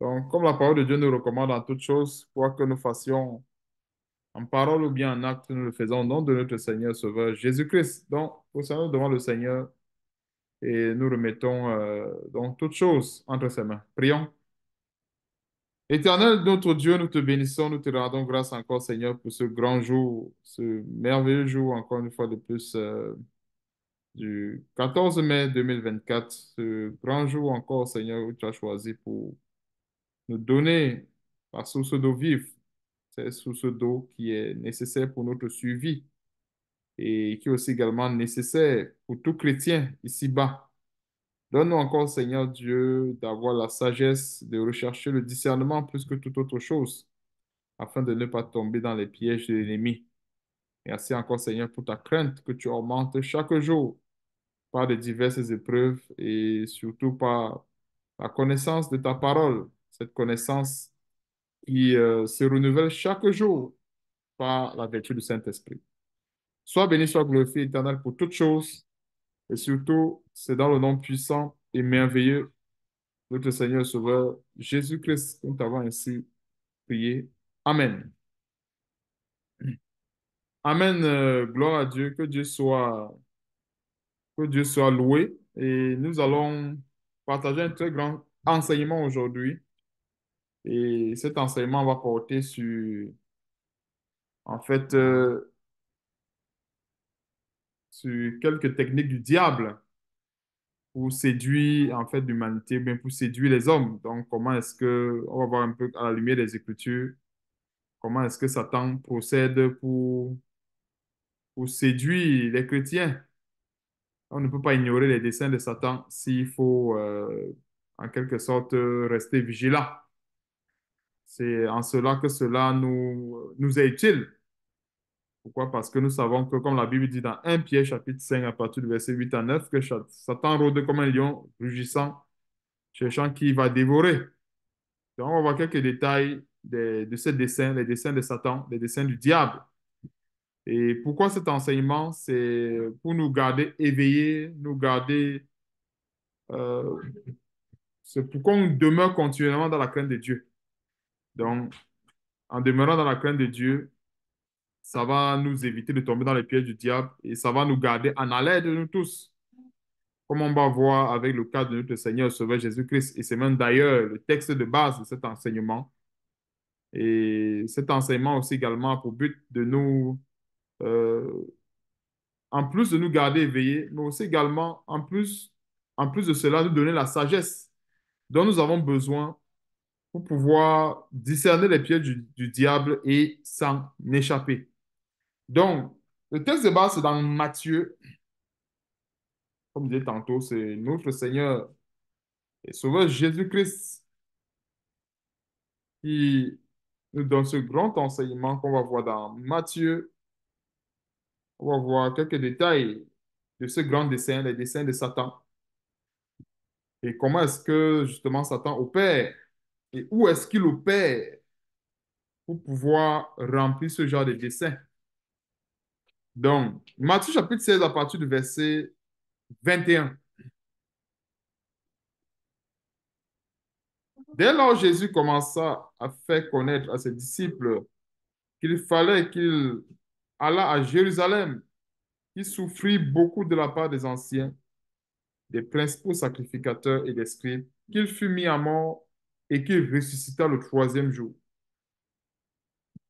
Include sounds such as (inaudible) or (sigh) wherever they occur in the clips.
Donc, comme la parole de Dieu nous recommande en toutes choses, quoi que nous fassions, en parole ou bien en acte, nous le faisons au nom de notre Seigneur Sauveur Jésus-Christ. Donc, nous sommes devant le Seigneur, et nous remettons mettons euh, donc toutes choses entre ses mains. Prions. Éternel, notre Dieu, nous te bénissons, nous te rendons grâce encore, Seigneur, pour ce grand jour, ce merveilleux jour, encore une fois de plus, euh, du 14 mai 2024, ce grand jour encore, Seigneur, où tu as choisi pour nous donner par source d'eau vive, cette c'est d'eau qui est nécessaire pour notre suivi et qui est aussi également nécessaire pour tout chrétien ici-bas. Donne-nous encore, Seigneur Dieu, d'avoir la sagesse de rechercher le discernement plus que toute autre chose, afin de ne pas tomber dans les pièges de l'ennemi. Merci encore, Seigneur, pour ta crainte que tu augmentes chaque jour par les diverses épreuves et surtout par la connaissance de ta parole cette connaissance qui euh, se renouvelle chaque jour par la vertu du Saint-Esprit. Sois béni, sois glorifié, éternel, pour toutes choses. Et surtout, c'est dans le nom puissant et merveilleux de notre Seigneur Sauveur, Jésus-Christ, nous t'avons ainsi prié. Amen. Amen. Euh, gloire à Dieu. Que Dieu soit, que Dieu soit loué. Et nous allons partager un très grand enseignement aujourd'hui et cet enseignement va porter sur, en fait, euh, sur quelques techniques du diable pour séduire, en fait, l'humanité, bien pour séduire les hommes. Donc, comment est-ce que, on va voir un peu à la lumière des Écritures, comment est-ce que Satan procède pour, pour séduire les chrétiens. On ne peut pas ignorer les desseins de Satan s'il faut, euh, en quelque sorte, rester vigilant. C'est en cela que cela nous, nous est utile. Pourquoi Parce que nous savons que, comme la Bible dit dans 1 Pierre chapitre 5, à partir du verset 8 à 9, que Satan rôde comme un lion rugissant, cherchant qui va dévorer. Donc, on voit quelques détails de, de ce dessin, les dessins de Satan, les dessins du diable. Et pourquoi cet enseignement C'est pour nous garder éveillés, nous garder. Euh, c'est pour qu'on demeure continuellement dans la crainte de Dieu. Donc, en demeurant dans la crainte de Dieu, ça va nous éviter de tomber dans les pièges du diable et ça va nous garder en alerte de nous tous. Comme on va voir avec le cas de notre Seigneur Sauveur Jésus-Christ, et c'est même d'ailleurs le texte de base de cet enseignement. Et cet enseignement aussi également pour but de nous, euh, en plus de nous garder éveillés, mais aussi également, en plus, en plus de cela, nous donner la sagesse dont nous avons besoin pour pouvoir discerner les pièges du, diable et s'en échapper. Donc, le texte de base, c'est dans Matthieu. Comme je disais tantôt, c'est notre Seigneur et Sauveur Jésus-Christ qui nous donne ce grand enseignement qu'on va voir dans Matthieu. On va voir quelques détails de ce grand dessin, les dessins de Satan. Et comment est-ce que justement Satan opère et où est-ce qu'il opère pour pouvoir remplir ce genre de dessein. Donc, Matthieu chapitre 16 à partir du verset 21. Dès lors, Jésus commença à faire connaître à ses disciples qu'il fallait qu'il allât à Jérusalem, qu'il souffrit beaucoup de la part des anciens, des principaux sacrificateurs et des scribes, qu'il fut mis à mort et qui ressuscita le troisième jour.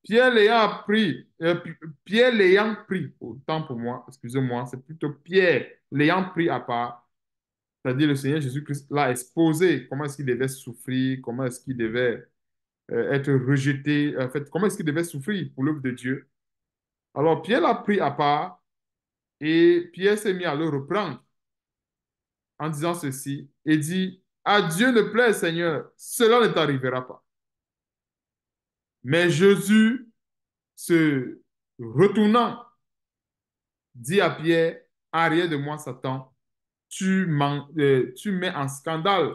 Pierre l'ayant pris, euh, Pierre l'ayant pris, autant pour moi, excusez-moi, c'est plutôt Pierre l'ayant pris à part, c'est-à-dire le Seigneur Jésus-Christ l'a exposé, comment est-ce qu'il devait souffrir, comment est-ce qu'il devait euh, être rejeté, en fait, comment est-ce qu'il devait souffrir pour l'œuvre de Dieu. Alors Pierre l'a pris à part et Pierre s'est mis à le reprendre en disant ceci et dit, à Dieu ne plaît Seigneur, cela ne t'arrivera pas. Mais Jésus, se retournant, dit à Pierre, arrière de moi, Satan, tu, euh, tu mets en scandale,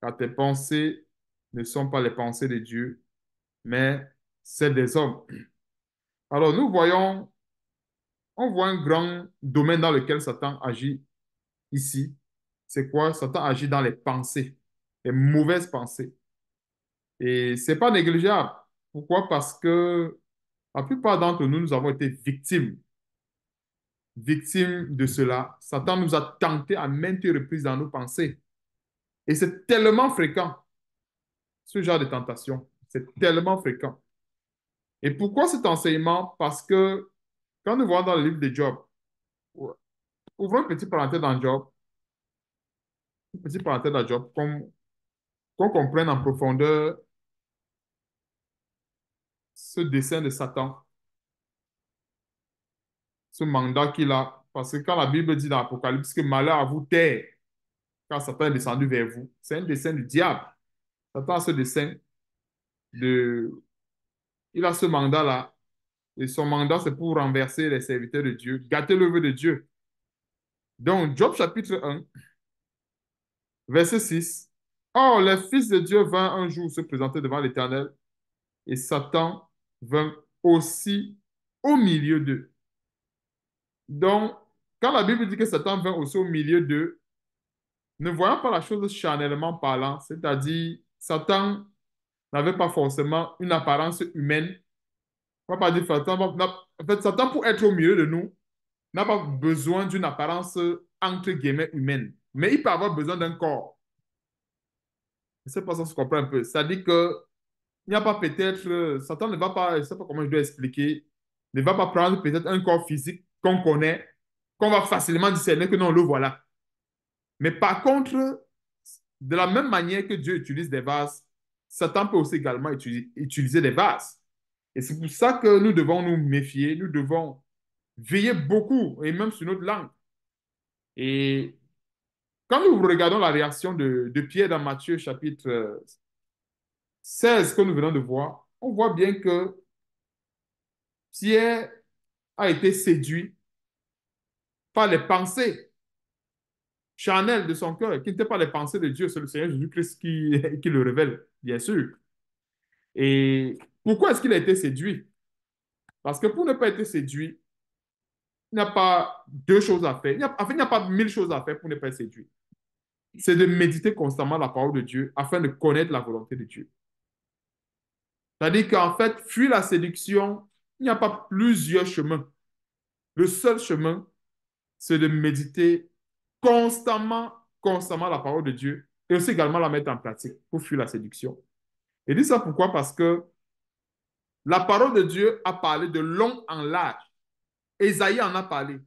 car tes pensées ne sont pas les pensées de Dieu, mais celles des hommes. Alors nous voyons, on voit un grand domaine dans lequel Satan agit ici, c'est quoi Satan agit dans les pensées, les mauvaises pensées. Et ce n'est pas négligeable. Pourquoi Parce que la plupart d'entre nous, nous avons été victimes. Victimes de cela. Satan nous a tentés à maintes reprises dans nos pensées. Et c'est tellement fréquent, ce genre de tentation. C'est tellement fréquent. Et pourquoi cet enseignement Parce que quand nous voyons dans le livre de Job, ouvrons un petit parenthèse dans Job, Petit parenthèse à Job, qu'on comprenne en profondeur ce dessein de Satan, ce mandat qu'il a. Parce que quand la Bible dit dans l'Apocalypse que malheur à vous, taire quand Satan est descendu vers vous, c'est un dessin du diable. Satan a ce dessin de. Il a ce mandat-là. Et son mandat, c'est pour renverser les serviteurs de Dieu, gâter le vœu de Dieu. Donc, Job chapitre 1, Verset 6. Or, le Fils de Dieu vint un jour se présenter devant l'Éternel, et Satan vint aussi au milieu d'eux. Donc, quand la Bible dit que Satan vint aussi au milieu d'eux, ne voyant pas la chose charnellement parlant, c'est-à-dire Satan n'avait pas forcément une apparence humaine. On va pas dire Satan, en fait, Satan, pour être au milieu de nous, n'a pas besoin d'une apparence entre guillemets humaine mais il peut avoir besoin d'un corps. Je ne sais pas si on se comprend un peu. Ça dit que il n'y a pas peut-être, Satan ne va pas, je ne sais pas comment je dois expliquer, ne va pas prendre peut-être un corps physique qu'on connaît, qu'on va facilement discerner que non, le voilà. Mais par contre, de la même manière que Dieu utilise des vases, Satan peut aussi également utiliser des vases. Et c'est pour ça que nous devons nous méfier, nous devons veiller beaucoup, et même sur notre langue. Et quand nous regardons la réaction de, Pierre dans Matthieu chapitre 16 euh, que nous venons de voir, on voit bien que Pierre a été séduit par les pensées charnelles de son cœur, qui n'étaient pas les pensées de Dieu, c'est le Seigneur Jésus-Christ qui, (laughs) le révèle, bien sûr. Et pourquoi est-ce qu'il a été séduit Parce que pour ne pas être séduit, il n'y a pas deux choses à faire. Il en fait, il n'y a pas mille choses à faire pour ne pas être séduit c'est de méditer constamment la parole de Dieu afin de connaître la volonté de Dieu. C'est-à-dire qu'en fait, fuir la séduction, il n'y a pas plusieurs chemins. Le seul chemin, c'est de méditer constamment, constamment la parole de Dieu et aussi également la mettre en pratique pour fuir la séduction. Et dit ça pourquoi Parce que la parole de Dieu a parlé de long en large. Esaïe en a parlé.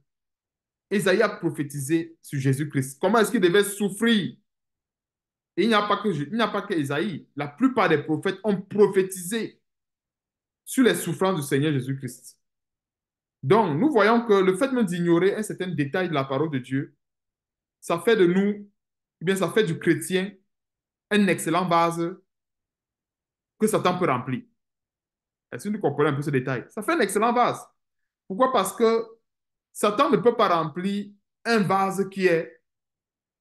Isaïe a prophétisé sur Jésus-Christ. Comment est-ce qu'il devait souffrir Et il n'y a pas que il n'y a pas que Isaïe. La plupart des prophètes ont prophétisé sur les souffrances du Seigneur Jésus-Christ. Donc, nous voyons que le fait même d'ignorer un certain détail de la parole de Dieu, ça fait de nous, eh bien, ça fait du chrétien un excellent base que Satan peut remplir. Est-ce que nous comprenons un peu ce détail? Ça fait une excellente base. Pourquoi? Parce que Satan ne peut pas remplir un vase qui est,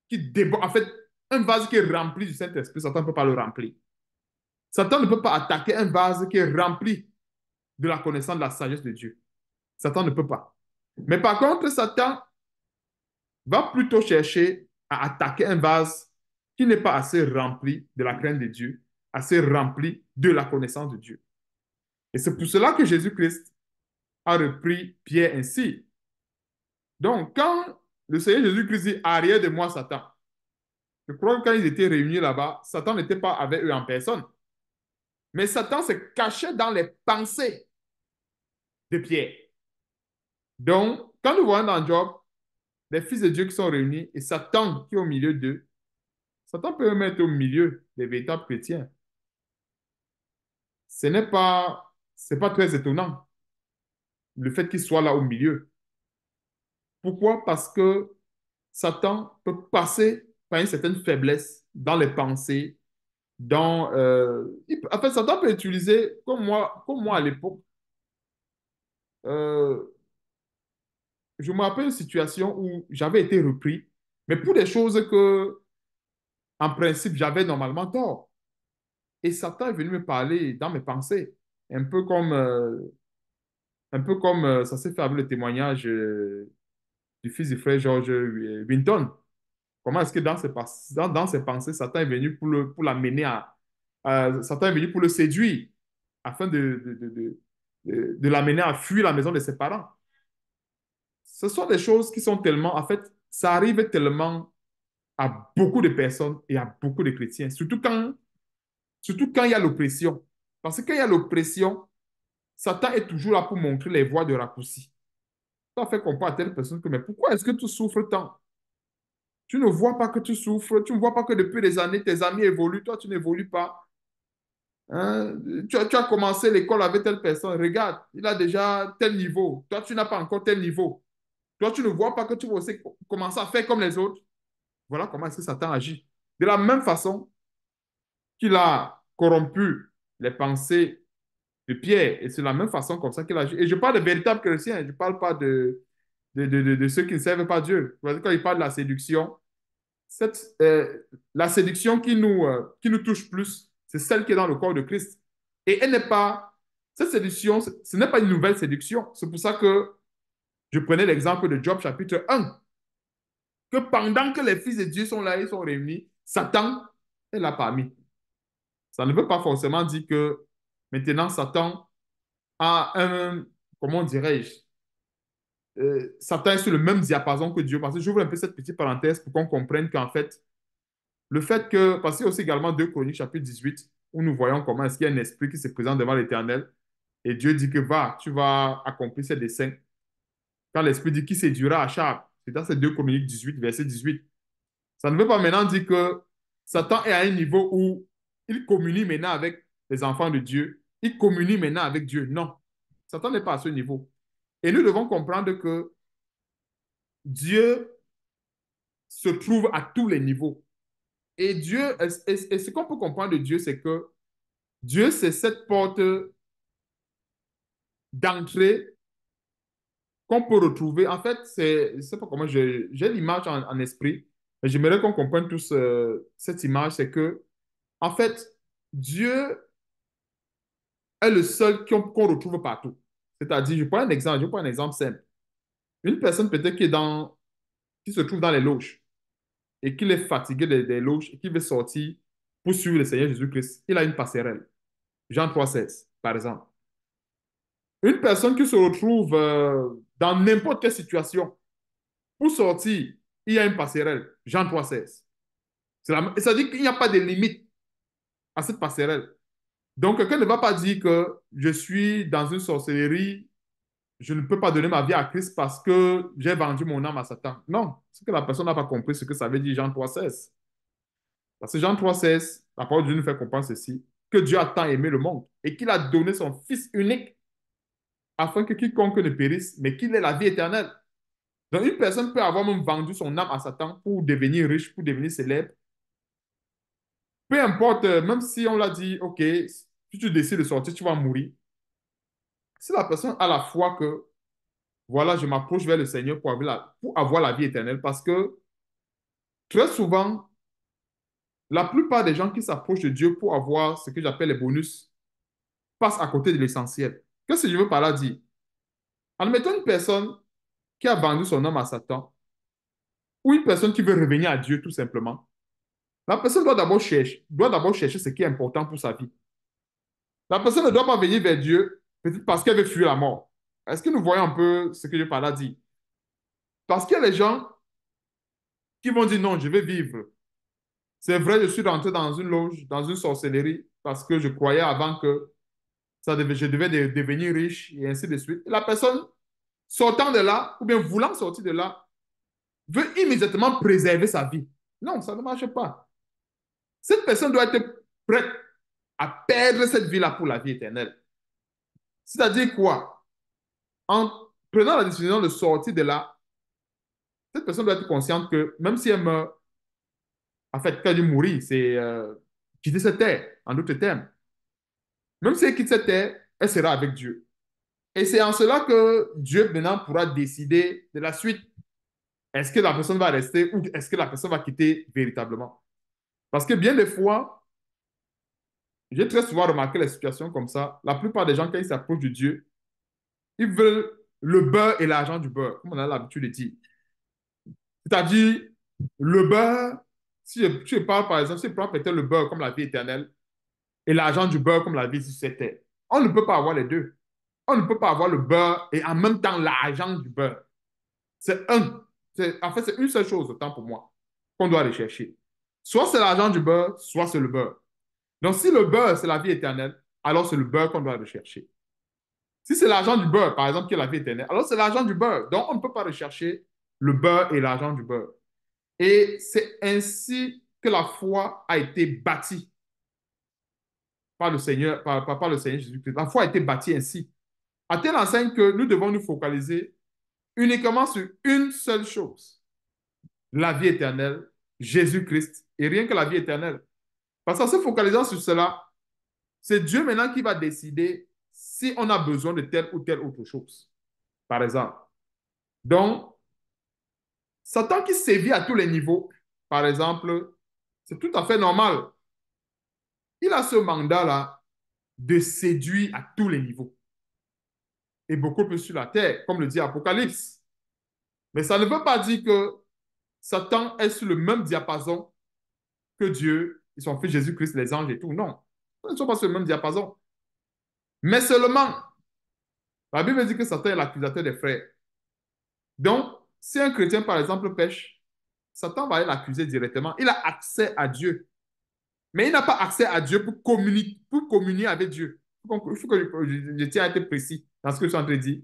qui En fait, un vase qui est rempli du Saint-Esprit, Satan ne peut pas le remplir. Satan ne peut pas attaquer un vase qui est rempli de la connaissance de la sagesse de Dieu. Satan ne peut pas. Mais par contre, Satan va plutôt chercher à attaquer un vase qui n'est pas assez rempli de la crainte de Dieu, assez rempli de la connaissance de Dieu. Et c'est pour cela que Jésus-Christ a repris Pierre ainsi. Donc, quand le Seigneur Jésus-Christ dit Arrière de moi, Satan, je crois que quand ils étaient réunis là-bas, Satan n'était pas avec eux en personne. Mais Satan se cachait dans les pensées de Pierre. Donc, quand nous voyons dans Job, les fils de Dieu qui sont réunis et Satan qui est au milieu d'eux, Satan peut même être au milieu des véritables chrétiens. Ce n'est pas, pas très étonnant le fait qu'il soit là au milieu. Pourquoi Parce que Satan peut passer par une certaine faiblesse dans les pensées, dans... Euh, en fait, Satan peut utiliser, comme moi, comme moi à l'époque, euh, je me rappelle une situation où j'avais été repris, mais pour des choses que, en principe, j'avais normalement tort. Et Satan est venu me parler dans mes pensées, un peu comme, euh, un peu comme ça s'est fait avec le témoignage du fils du frère George euh, Winton. Comment est-ce que dans ses, pensées, Satan est venu pour, le, pour l'amener à, Satan est venu pour le séduire afin de, de, l'amener à fuir la maison de ses parents. Ce sont des choses qui sont tellement, en fait, ça arrive tellement à beaucoup de personnes et à beaucoup de chrétiens, surtout quand, surtout quand il y a l'oppression. Parce que quand il y a l'oppression, Satan est toujours là pour montrer les voies de raccourci. Toi, fait comprendre à telle personne que, mais pourquoi est-ce que tu souffres tant Tu ne vois pas que tu souffres, tu ne vois pas que depuis des années, tes amis évoluent, toi, tu n'évolues pas. Hein? Tu, as, commencé l'école avec telle personne, regarde, il a déjà tel niveau, toi, tu n'as pas encore tel niveau. Toi, tu ne vois pas que tu vas aussi commencer à faire comme les autres. Voilà comment est-ce que Satan agit. De la même façon qu'il a corrompu les pensées de Pierre. Et c'est la même façon comme ça qu'il a. Et je parle de véritables chrétiens, je ne parle pas de de, ceux qui ne servent pas Dieu. Quand il parle de la séduction, cette, euh, la séduction qui nous, euh, qui nous touche plus, c'est celle qui est dans le corps de Christ. Et elle n'est pas, cette séduction, ce n'est pas une nouvelle séduction. C'est pour ça que je prenais l'exemple de Job chapitre 1. Que pendant que les fils de Dieu sont là, et sont réunis, Satan est là parmi. Ça ne veut pas forcément dire que Maintenant, Satan a un, comment dirais-je, euh, Satan est sur le même diapason que Dieu. Parce que j'ouvre un peu cette petite parenthèse pour qu'on comprenne qu'en fait, le fait que, parce qu'il y a aussi également 2 Chroniques chapitre 18, où nous voyons comment est-ce qu'il y a un esprit qui se présente devant l'Éternel et Dieu dit que va, tu vas accomplir ses desseins. Quand l'esprit dit qui séduira à Charles, c'est dans ces 2 Chroniques 18, verset 18. Ça ne veut pas maintenant dire que Satan est à un niveau où il communie maintenant avec les enfants de Dieu il communie maintenant avec Dieu. Non, Satan n'est pas à ce niveau. Et nous devons comprendre que Dieu se trouve à tous les niveaux. Et Dieu, ce qu'on peut comprendre de Dieu, c'est que Dieu, c'est cette porte d'entrée qu'on peut retrouver. En fait, c'est, je sais pas comment, j'ai l'image en, esprit, esprit. J'aimerais qu'on comprenne tous euh, cette image, c'est que, en fait, Dieu est le seul qu'on retrouve partout. C'est-à-dire, je prends un exemple, je prends un exemple simple. Une personne peut-être qui, qui se trouve dans les loges et qui est fatigué des, des, loges et qui veut sortir pour suivre le Seigneur Jésus-Christ, il a une passerelle. Jean 3,16, par exemple. Une personne qui se retrouve euh, dans n'importe quelle situation, pour sortir, il y a une passerelle. Jean 3,16. C'est-à-dire qu'il n'y a pas de limite à cette passerelle. Donc, quelqu'un ne va pas dire que je suis dans une sorcellerie, je ne peux pas donner ma vie à Christ parce que j'ai vendu mon âme à Satan. Non, c'est que la personne n'a pas compris ce que ça veut dire Jean 3,16. Parce que Jean 3,16, la parole de Dieu nous fait comprendre ceci que Dieu a tant aimé le monde et qu'il a donné son Fils unique afin que quiconque ne périsse, mais qu'il ait la vie éternelle. Donc, une personne peut avoir même vendu son âme à Satan pour devenir riche, pour devenir célèbre, peu importe, euh, même si on l'a dit, OK, si tu décides de sortir, tu vas mourir. Si la personne a la foi que, voilà, je m'approche vers le Seigneur pour avoir, la, pour avoir la vie éternelle, parce que très souvent, la plupart des gens qui s'approchent de Dieu pour avoir ce que j'appelle les bonus passent à côté de l'essentiel. Qu'est-ce que je veux par là dire? Admettons une personne qui a vendu son âme à Satan, ou une personne qui veut revenir à Dieu tout simplement, la personne doit d'abord chercher, chercher ce qui est important pour sa vie. La personne ne doit pas venir vers Dieu parce qu'elle veut fuir la mort. Est-ce que nous voyons un peu ce que je parlais dit? Parce qu'il y a les gens qui vont dire non, je vais vivre. C'est vrai, je suis rentré dans une loge, dans une sorcellerie, parce que je croyais avant que ça devait, je devais devenir riche et ainsi de suite. la personne sortant de là, ou bien voulant sortir de là, veut immédiatement préserver sa vie. Non, ça ne marche pas. Cette personne doit être prête à perdre cette vie-là pour la vie éternelle. C'est-à-dire quoi En prenant la décision de sortir de là, cette personne doit être consciente que même si elle meurt, en fait, quand elle mourir, c'est euh, quitter cette terre, en d'autres termes. Même si elle quitte cette terre, elle sera avec Dieu. Et c'est en cela que Dieu maintenant pourra décider de la suite. Est-ce que la personne va rester ou est-ce que la personne va quitter véritablement? Parce que bien des fois, j'ai très souvent remarqué les situations comme ça. La plupart des gens, quand ils s'approchent de Dieu, ils veulent le beurre et l'argent du beurre, comme on a l'habitude de dire. C'est-à-dire, le beurre, si je, parle par exemple, si je prends le beurre comme la vie éternelle et l'argent du beurre comme la vie sur cette on ne peut pas avoir les deux. On ne peut pas avoir le beurre et en même temps l'argent du beurre. C'est un. En fait, c'est une seule chose, autant pour moi, qu'on doit rechercher. Soit c'est l'argent du beurre, soit c'est le beurre. Donc, si le beurre, c'est la vie éternelle, alors c'est le beurre qu'on doit rechercher. Si c'est l'argent du beurre, par exemple, qui est la vie éternelle, alors c'est l'argent du beurre. Donc, on ne peut pas rechercher le beurre et l'argent du beurre. Et c'est ainsi que la foi a été bâtie par le Seigneur, par, le Seigneur Jésus-Christ. La foi a été bâtie ainsi. À telle enseigne que nous devons nous focaliser uniquement sur une seule chose, la vie éternelle Jésus-Christ et rien que la vie éternelle. Parce qu'en se focalisant sur cela, c'est Dieu maintenant qui va décider si on a besoin de telle ou telle autre chose, par exemple. Donc, Satan qui sévit à tous les niveaux, par exemple, c'est tout à fait normal. Il a ce mandat-là de séduire à tous les niveaux. Et beaucoup plus sur la terre, comme le dit Apocalypse. Mais ça ne veut pas dire que Satan est sur le même diapason que Dieu et son fils Jésus-Christ, les anges et tout. Non, ils ne sont pas sur le même diapason. Mais seulement, la Bible dit que Satan est l'accusateur des frères. Donc, si un chrétien, par exemple, pêche, Satan va aller l'accuser directement. Il a accès à Dieu. Mais il n'a pas accès à Dieu pour communier, pour communier avec Dieu. il faut que je, tiens à être précis dans ce que je suis en train de dire.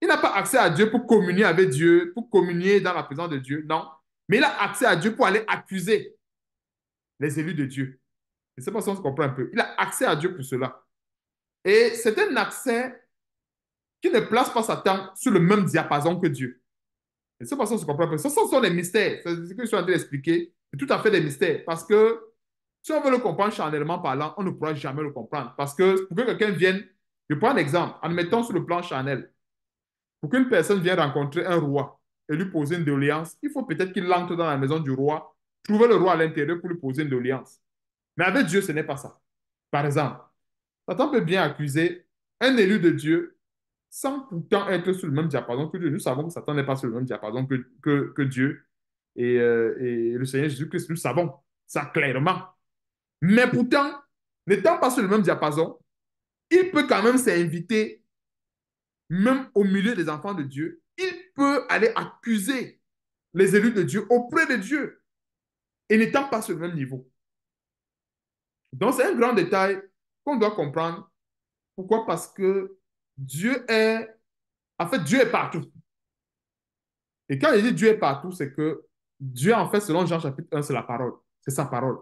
Il n'a pas accès à Dieu pour communier avec Dieu, pour communier dans la présence de Dieu. Non. Mais il a accès à Dieu pour aller accuser les élus de Dieu. Et c'est sais pas si on se comprend un peu. Il a accès à Dieu pour cela. Et c'est un accès qui ne place pas Satan sur le même diapason que Dieu. Et c'est pas ça, on se comprend un peu. Ce sont des mystères. C'est ce que je suis en train d'expliquer. C'est tout à fait des mystères. Parce que si on veut le comprendre charnellement parlant, on ne pourra jamais le comprendre. Parce que pour que quelqu'un vienne, je prends un exemple, en mettant sur le plan charnel, pour qu'une personne vienne rencontrer un roi, et lui poser une doléance, il faut peut-être qu'il entre dans la maison du roi, trouver le roi à l'intérieur pour lui poser une doléance. Mais avec Dieu, ce n'est pas ça. Par exemple, Satan peut bien accuser un élu de Dieu sans pourtant être sur le même diapason que Dieu. Nous savons que Satan n'est pas sur le même diapason que, Dieu et, euh, et le Seigneur Jésus-Christ. Nous savons ça clairement. Mais pourtant, n'étant pas sur le même diapason, il peut quand même s'inviter, même au milieu des enfants de Dieu, peut aller accuser les élus de Dieu auprès de Dieu et n'étant pas sur le même niveau. Donc c'est un grand détail qu'on doit comprendre. Pourquoi Parce que Dieu est... En fait, Dieu est partout. Et quand il dit Dieu est partout, c'est que Dieu, en fait, selon Jean chapitre 1, c'est la parole. C'est sa parole.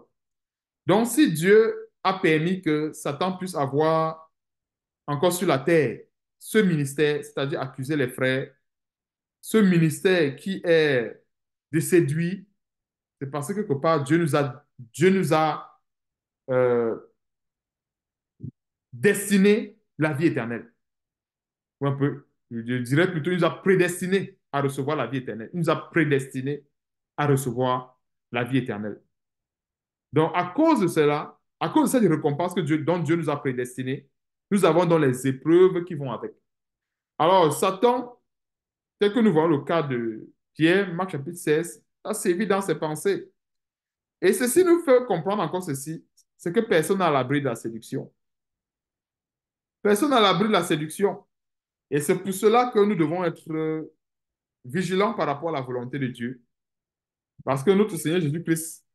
Donc si Dieu a permis que Satan puisse avoir encore sur la terre ce ministère, c'est-à-dire accuser les frères ce ministère qui est de séduit, c'est parce que quelque part, Dieu nous a, Dieu nous a euh, destiné la vie éternelle. Ou un peu, je dirais plutôt, il nous a prédestiné à recevoir la vie éternelle. Il nous a prédestiné à recevoir la vie éternelle. Donc, à cause de cela, à cause de cette récompense que Dieu, dont Dieu nous a prédestiné, nous avons dans les épreuves qui vont avec. Alors, Satan Tel que nous voyons le cas de Pierre, Marc chapitre 16, a sévi dans ses pensées. Et ceci nous fait comprendre encore ceci, c'est que personne n'a l'abri de la séduction. Personne à l'abri de la séduction. Et c'est pour cela que nous devons être vigilants par rapport à la volonté de Dieu. Parce que notre Seigneur Jésus-Christ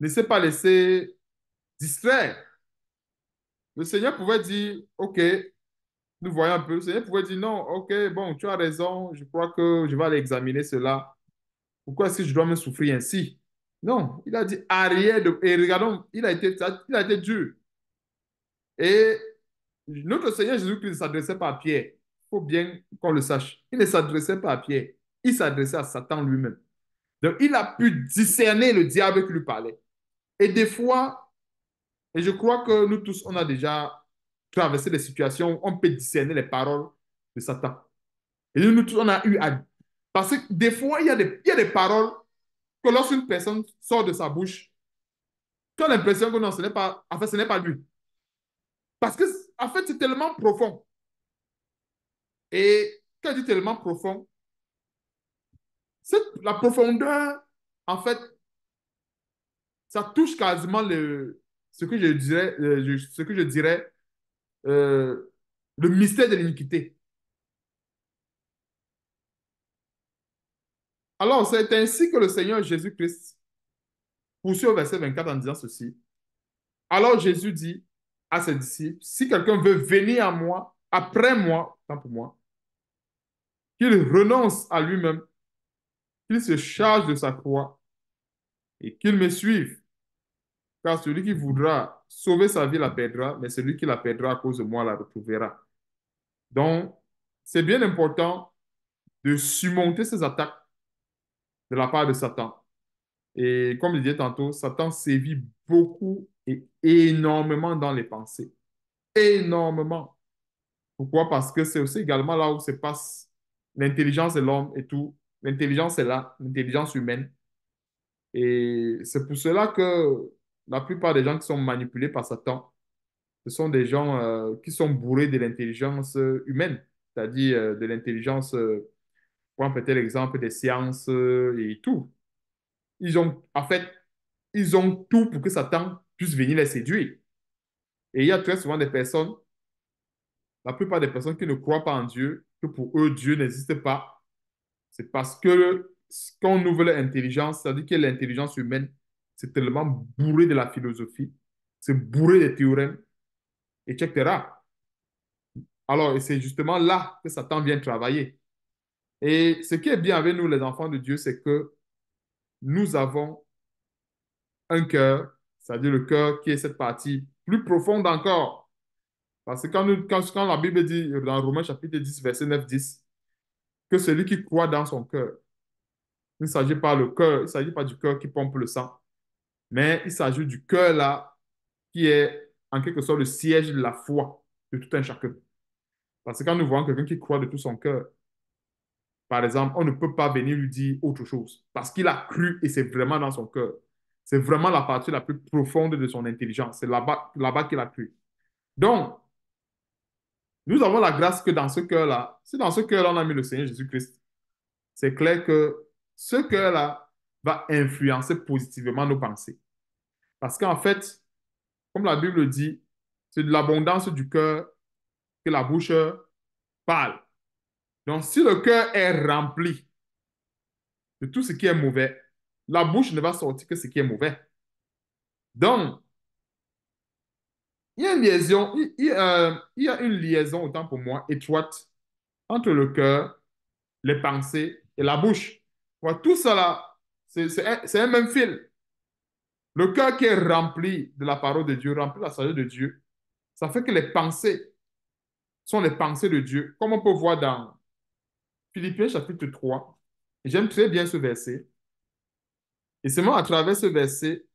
ne s'est pas laissé distraire. Le Seigneur pouvait dire, OK, nous voyons un peu. Le Seigneur pouvait dire non, ok, bon, tu as raison, je crois que je vais aller examiner cela. Pourquoi est-ce que je dois me souffrir ainsi Non, il a dit arrière de. Et regardons, il a été, il a été dur. Et notre Seigneur Jésus-Christ ne s'adressait pas à Pierre. Il faut bien qu'on le sache. Il ne s'adressait pas à Pierre. Il s'adressait à Satan lui-même. Donc, il a pu discerner le diable qui lui parlait. Et des fois, et je crois que nous tous, on a déjà traverser des situations où on peut discerner les paroles de Satan. Et nous, on a eu à... Parce que des fois, il y a des, des paroles que lorsqu'une personne sort de sa bouche, tu as l'impression que non, ce n'est pas, en fait, ce n'est pas lui. Parce que, en fait, c'est tellement profond. Et quand je dis tellement profond, c'est la profondeur, en fait, ça touche quasiment le, ce que je dirais, ce que je dirais euh, le mystère de l'iniquité. Alors, c'est ainsi que le Seigneur Jésus-Christ poursuit au verset 24 en disant ceci. Alors Jésus dit à ses disciples, si quelqu'un veut venir à moi, après moi, tant pour moi, qu'il renonce à lui-même, qu'il se charge de sa croix et qu'il me suive. Car celui qui voudra Sauver sa vie la perdra, mais celui qui la perdra à cause de moi la retrouvera. Donc, c'est bien important de surmonter ces attaques de la part de Satan. Et comme je disais tantôt, Satan sévit beaucoup et énormément dans les pensées. Énormément. Pourquoi? Parce que c'est aussi également là où se passe l'intelligence de l'homme et tout. L'intelligence est là, l'intelligence humaine. Et c'est pour cela que la plupart des gens qui sont manipulés par Satan, ce sont des gens euh, qui sont bourrés de l'intelligence humaine, c'est-à-dire euh, de l'intelligence, euh, pour en peut l'exemple des sciences et tout. Ils ont, en fait, ils ont tout pour que Satan puisse venir les séduire. Et il y a très souvent des personnes, la plupart des personnes qui ne croient pas en Dieu, que pour eux, Dieu n'existe pas. C'est parce que quand on ouvre l'intelligence, c'est-à-dire que l'intelligence humaine c'est tellement bourré de la philosophie, c'est bourré des théorèmes, etc. Alors, c'est justement là que Satan vient travailler. Et ce qui est bien avec nous, les enfants de Dieu, c'est que nous avons un cœur, c'est-à-dire le cœur qui est cette partie plus profonde encore. Parce que quand, la Bible dit dans Romains chapitre 10, verset 9-10, que celui qui croit dans son cœur, il ne s'agit pas le cœur, il ne s'agit pas du cœur qui pompe le sang, mais il s'agit du cœur là qui est en quelque sorte le siège de la foi de tout un chacun. Parce que quand nous voyons quelqu'un qui croit de tout son cœur, par exemple, on ne peut pas venir lui dire autre chose parce qu'il a cru et c'est vraiment dans son cœur. C'est vraiment la partie la plus profonde de son intelligence. C'est là-bas là qu'il a cru. Donc, nous avons la grâce que dans ce cœur-là, c'est dans ce cœur-là on a mis le Seigneur Jésus-Christ. C'est clair que ce cœur-là va influencer positivement nos pensées. Parce qu'en fait, comme la Bible dit, c'est de l'abondance du cœur que la bouche parle. Donc, si le cœur est rempli de tout ce qui est mauvais, la bouche ne va sortir que ce qui est mauvais. Donc, il y a une liaison, il, euh, y a une liaison autant pour moi étroite entre le cœur, les pensées et la bouche. Voilà, tout cela c'est un, même fil. Le cœur qui est rempli de la parole de Dieu, rempli de la sagesse de Dieu, ça fait que les pensées sont les pensées de Dieu. Comme on peut voir dans Philippiens chapitre 3, j'aime très bien ce verset. Et c'est moi à travers ce verset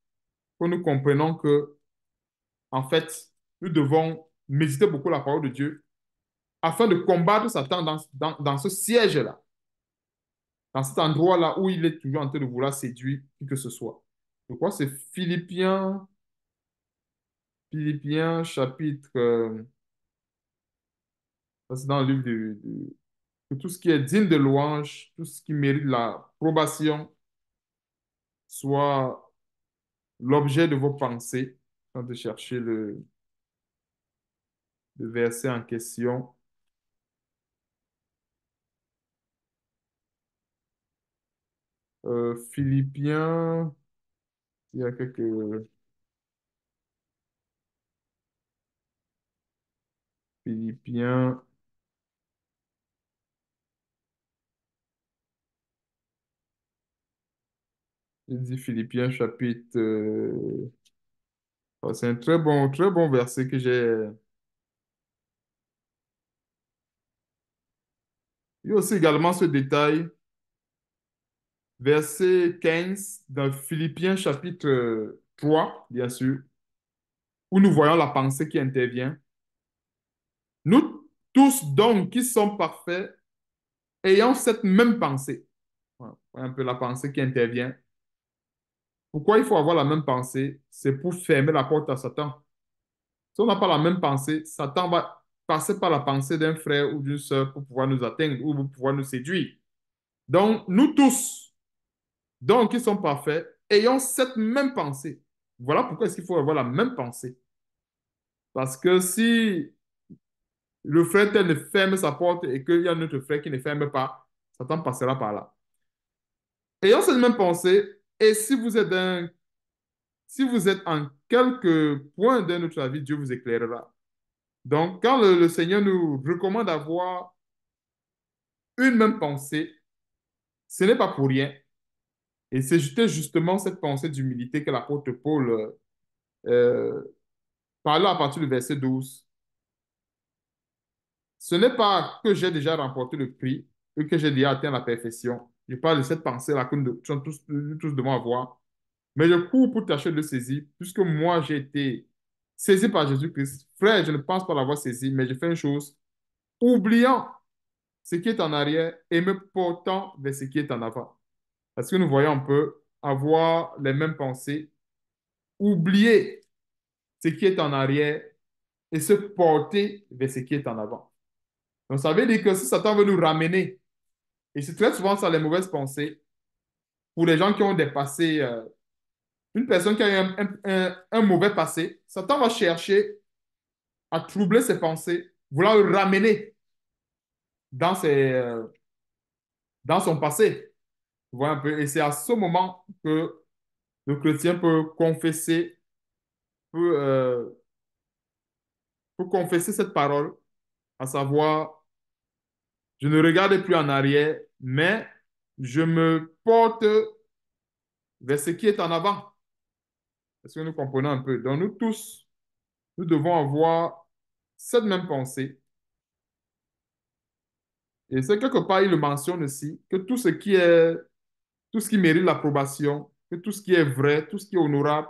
que nous comprenons que, en fait, nous devons méditer beaucoup la parole de Dieu afin de combattre Satan dans ce siège-là dans cet endroit-là où il est toujours en train de vouloir séduire qui que ce soit. Je crois que c'est Philippiens, Philippiens chapitre, euh, c'est dans le livre de, que tout ce qui est digne de louange, tout ce qui mérite l'approbation, soit l'objet de vos pensées, quand de chercher le, le verset en question. Euh, Philippiens, il y a quelques... Philippiens, il dit Philippiens chapitre... Euh, oh, c'est un très bon, très bon verset que j'ai... Il y a aussi également ce détail verset 15 dans Philippiens chapitre 3, euh, bien sûr, où nous voyons la pensée qui intervient. Nous tous donc qui sommes parfaits, ayons cette même pensée. Voilà un peu la pensée qui intervient. Pourquoi il faut avoir la même pensée C'est pour fermer la porte à Satan. Si on n'a pas la même pensée, Satan va passer par la pensée d'un frère ou d'une sœur pour pouvoir nous atteindre ou pour pouvoir nous séduire. Donc, nous tous, donc, ils sont parfaits, ayant cette même pensée. Voilà pourquoi est-ce qu'il faut avoir la même pensée. Parce que si le frère ne ferme sa porte et qu'il y a un autre frère qui ne ferme pas, Satan passera par là. Ayant cette même pensée, et si vous êtes, un, si vous êtes en quelque point de notre vie, Dieu vous éclairera. Donc, quand le Seigneur nous recommande d'avoir une même pensée, ce n'est pas pour rien. Et c'est justement cette pensée d'humilité que l'apôtre Paul euh, euh parle à partir du verset 12. Ce n'est pas que j'ai déjà remporté le prix et que j'ai déjà atteint la perfection. Je parle de cette pensée-là que nous sommes tous, devant devons avoir. Mais je cours pour tâcher de le saisir, puisque moi j'ai été saisi par Jésus-Christ. Frère, je ne pense pas l'avoir saisi, mais je fais une chose, oubliant ce qui est en arrière et me portant vers ce qui est en avant. Parce que nous voyons, un peu avoir les mêmes pensées, oublier ce qui est en arrière et se porter vers ce qui est en avant. Donc, ça veut dire que si Satan veut nous ramener, et c'est très souvent ça les mauvaises pensées, pour les gens qui ont des passés, euh, une personne qui a un, mauvais passé, Satan va chercher à troubler ses pensées, vouloir le ramener dans euh, son passé un peu. Et c'est à ce moment que le chrétien peut confesser, peut, euh, peut confesser cette parole, à savoir, je ne regarde plus en arrière, mais je me porte vers ce qui est en avant. Est-ce que nous comprenons un peu? Donc, nous tous, nous devons avoir cette même pensée. Et c'est quelque part, il le mentionne aussi, que tout ce qui est tout ce qui mérite l'approbation, que tout ce qui est vrai, tout ce qui est honorable,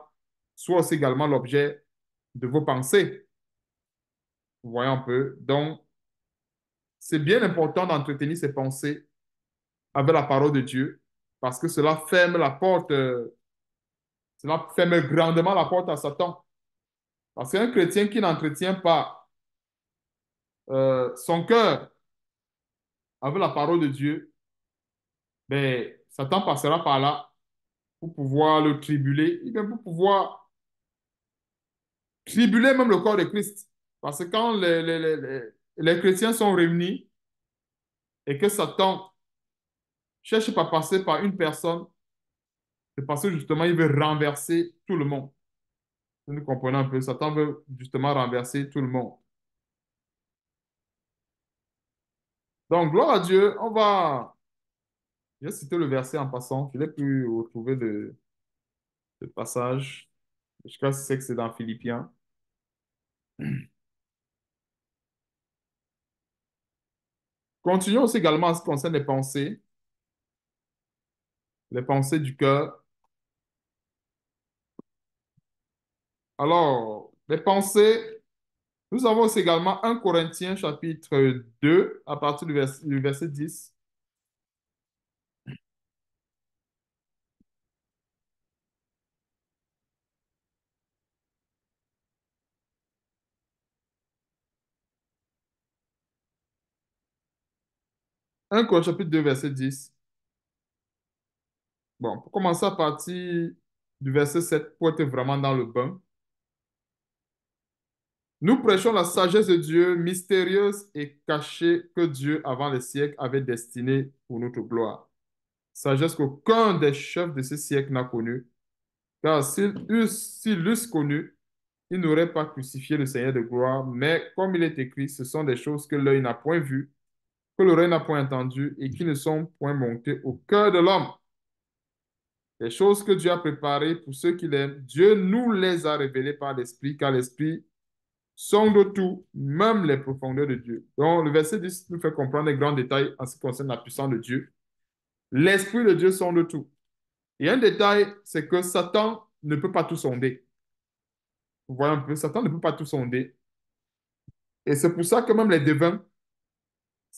soit également l'objet de vos pensées. Vous voyez un peu. Donc, c'est bien important d'entretenir ses pensées avec la parole de Dieu, parce que cela ferme la porte, euh, cela ferme grandement la porte à Satan. Parce qu'un chrétien qui n'entretient pas euh, son cœur avec la parole de Dieu, ben, Satan passera par là pour pouvoir le tribuler, Il bien pour pouvoir tribuler même le corps de Christ. Parce que quand les, les, chrétiens sont réunis et que Satan cherche à passer par une personne, c'est parce que justement il veut renverser tout le monde. Nous comprenons un peu, Satan veut justement renverser tout le monde. Donc, gloire à Dieu, on va j'ai cité le verset en passant. Je n'ai plus retrouvé de passage. Je crois que c'est dans Philippiens. (clears throat) Continuons aussi également en ce qui concerne les pensées, les pensées du cœur. Alors, les pensées, nous avons aussi également 1 Corinthiens chapitre 2 à partir du verset 10. 1 Corinthiens chapitre 2, verset 10. Bon, pour commencer à partir du verset 7, pour être vraiment dans le bain. Nous prêchons la sagesse de Dieu mystérieuse et cachée que Dieu, avant les siècles, avait destinée pour notre gloire. Sagesse qu'aucun des chefs de ce siècle n'a connue, car s'il l'eussent connue, ils n'auraient pas crucifié le Seigneur de gloire, mais comme il est écrit, ce sont des choses que l'œil n'a point vues, que l'oreille n'a point entendu et qui ne sont point montés au cœur de l'homme. Les choses que Dieu a préparées pour ceux qui l'aiment, Dieu nous les a révélées par l'Esprit, car l'Esprit sonde tout, même les profondeurs de Dieu. Donc, le verset 10 nous fait comprendre les grands détails en ce qui concerne la puissance de Dieu. L'Esprit de Dieu sonde tout. Et un détail, c'est que Satan ne peut pas tout sonder. Vous voyez un peu, Satan ne peut pas tout sonder. Et c'est pour ça que même les devins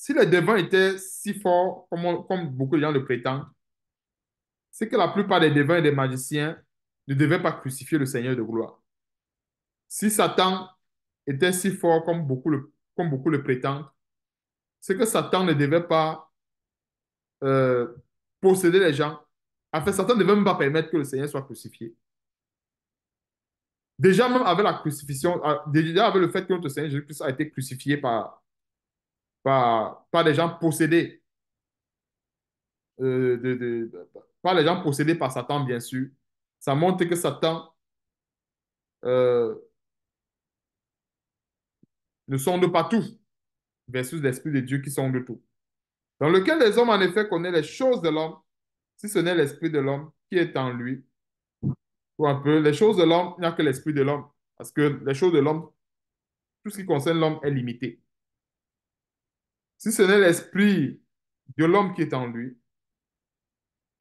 si les devants étaient si forts comme, beaucoup de gens le prétendent, c'est que la plupart des devins et des magiciens ne devaient pas crucifier le Seigneur de gloire. Si Satan était si fort comme beaucoup le, prétendent, c'est que Satan ne devait pas euh, posséder les gens. Enfin, Satan ne devait même pas permettre que le Seigneur soit crucifié. Déjà, même avec la crucifixion, euh, déjà avec le fait que notre Seigneur Jésus-Christ a été crucifié par, par, les gens possédés. Euh, par les gens possédés par Satan, bien sûr. Ça montre que Satan euh, ne sonde pas tout, versus l'Esprit de Dieu qui sonde tout. Dans lequel les hommes, en effet, connaissent les choses de l'homme, si ce n'est l'Esprit de l'homme qui est en lui. un peu, les choses de l'homme, il n'y a que l'Esprit de l'homme. Parce que les choses de l'homme, tout ce qui concerne l'homme est limité si ce n'est l'esprit de l'homme qui est en lui.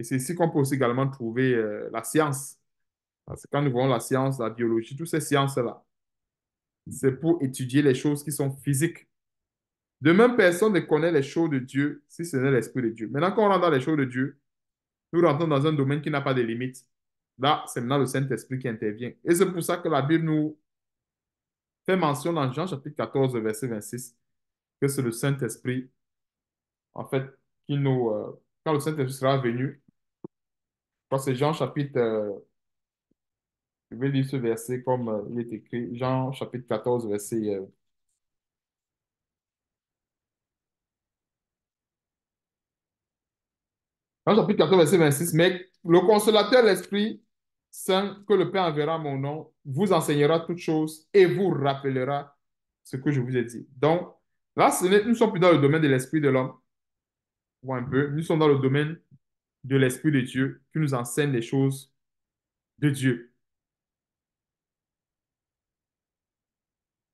Et c'est ici qu'on peut aussi également trouver euh, la science. Parce que quand nous voyons la science, la biologie, toutes ces sciences-là, c'est pour étudier les choses qui sont physiques. De même, personne ne connaît les choses de Dieu si ce n'est l'Esprit de Dieu. Maintenant quand on rentre dans les choses de Dieu, nous rentrons dans un domaine qui n'a pas de limites. Là, c'est maintenant le Saint-Esprit qui intervient. Et c'est pour ça que la Bible nous fait mention dans Jean chapitre 14, verset 26 que c'est le Saint-Esprit, en fait, qui nous, euh, quand le Saint-Esprit sera venu, quand c'est Jean chapitre, euh, je vais lire ce verset comme euh, il est écrit, Jean chapitre 14, verset Jean chapitre 14, verset 26, mais le consolateur, l'Esprit Saint, que le Père enverra mon nom, vous enseignera toutes choses et vous rappellera ce que je vous ai dit. Donc, Là, nous ne sommes plus dans le domaine de l'esprit de l'homme. un peu. Nous sommes dans le domaine de l'esprit de Dieu qui nous enseigne les choses de Dieu.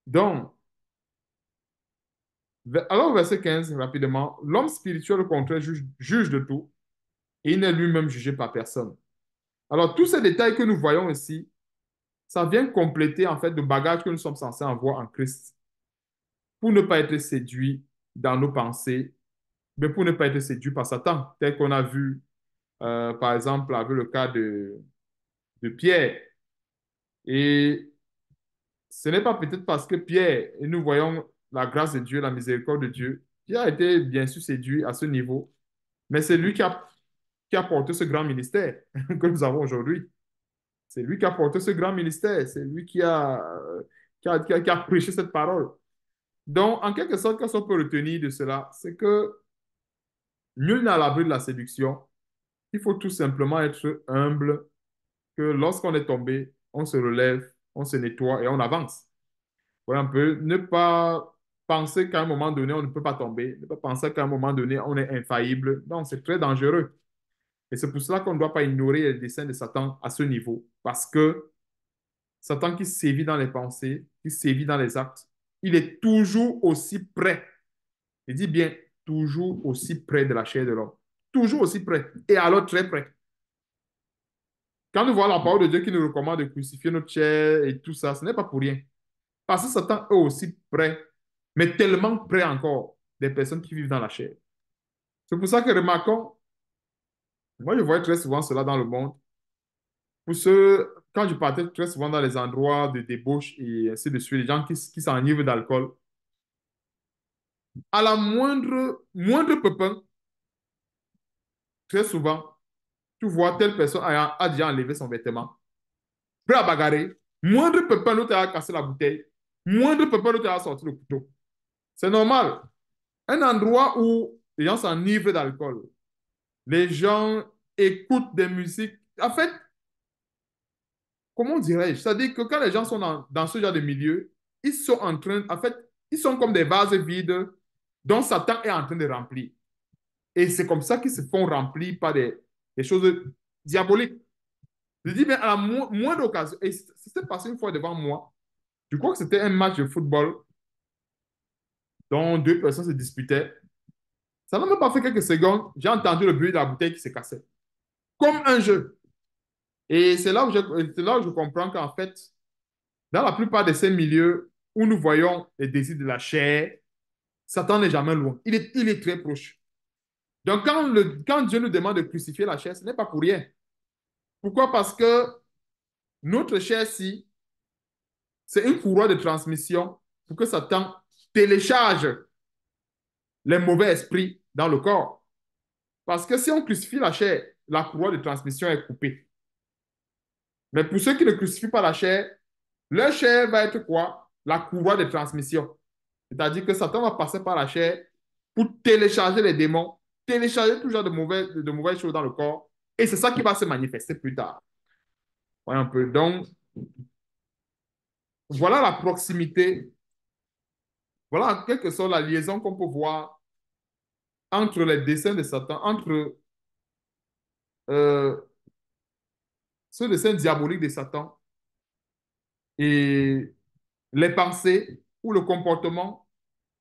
Donc, alors verset 15, rapidement, l'homme spirituel, au contraire, juge de tout et il n'est lui-même jugé par personne. Alors, tous ces détails que nous voyons ici, ça vient compléter en fait le bagage que nous sommes censés avoir en Christ pour ne pas être séduit dans nos pensées, mais pour ne pas être séduit par Satan, tel qu'on a vu, euh, par exemple, avec le cas de, de Pierre. Et ce n'est pas peut-être parce que Pierre, et nous voyons la grâce de Dieu, la miséricorde de Dieu, qui a été bien sûr séduit à ce niveau, mais c'est lui qui a, qui a porté ce grand ministère (laughs) que nous avons aujourd'hui. C'est lui qui a porté ce grand ministère, c'est lui qui a prêché cette parole. Donc, en quelque sorte, qu'est-ce qu'on peut retenir de cela C'est que nul n'a l'abri de la séduction. Il faut tout simplement être humble, que lorsqu'on est tombé, on se relève, on se nettoie et on avance. Voilà un peu, ne pas penser qu'à un moment donné, on ne peut pas tomber, ne pas penser qu'à un moment donné, on est infaillible. Non, c'est très dangereux. Et c'est pour cela qu'on ne doit pas ignorer les desseins de Satan à ce niveau, parce que Satan qui sévit dans les pensées, qui sévit dans les actes, il est toujours aussi près. Il dit bien, toujours aussi près de la chair de l'homme. Toujours aussi près. Et alors très près. Quand nous voyons la parole de Dieu qui nous recommande de crucifier notre chair et tout ça, ce n'est pas pour rien. Parce que Satan est aussi près, mais tellement près encore des personnes qui vivent dans la chair. C'est pour ça que remarquons, moi je vois très souvent cela dans le monde. Pour ceux quand je partais très souvent dans les endroits de débauche et ainsi de suite, les gens qui, s'enivrent d'alcool, à la moindre, moindre très souvent, tu vois telle personne a, a déjà enlevé son vêtement, prêt à bagarrer, moindre pépin, l'autre a cassé la bouteille, moindre pépin, l'autre a sorti le couteau. C'est normal. Un endroit où les gens s'enivrent d'alcool, les gens écoutent des musiques. En fait, comment dirais-je, c'est-à-dire que quand les gens sont dans, ce genre de milieu, ils sont en train, en fait, ils sont comme des vases vides dont Satan est en train de remplir. Et c'est comme ça qu'ils se font remplir par des, choses diaboliques. Je dis, mais à moins d'occasion, et c'était passé une fois devant moi, je crois que c'était un match de football dont deux personnes se disputaient. Ça n'a même pas fait quelques secondes, j'ai entendu le bruit de la bouteille qui se cassait. Comme un jeu. Et c'est là, où je, là où je comprends qu'en fait, dans la plupart de ces milieux où nous voyons les désirs de la chair, Satan n'est jamais loin. Il est, il est très proche. Donc, quand, le, quand Dieu nous demande de crucifier la chair, ce n'est pas pour rien. Pourquoi Parce que notre chair-ci, c'est une courroie de transmission pour que Satan télécharge les mauvais esprits dans le corps. Parce que si on crucifie la chair, la courroie de transmission est coupée. Mais pour ceux qui ne crucifient pas la chair, leur chair va être quoi La courroie de transmission. C'est-à-dire que Satan va passer par la chair pour télécharger les démons, télécharger toujours de mauvaises, de mauvaises choses dans le corps. Et c'est ça qui va se manifester plus tard. Voyons un peu. Donc, voilà la proximité. Voilà en quelque sorte la liaison qu'on peut voir entre les desseins de Satan, entre euh, ce dessin diabolique de Satan et les pensées ou le comportement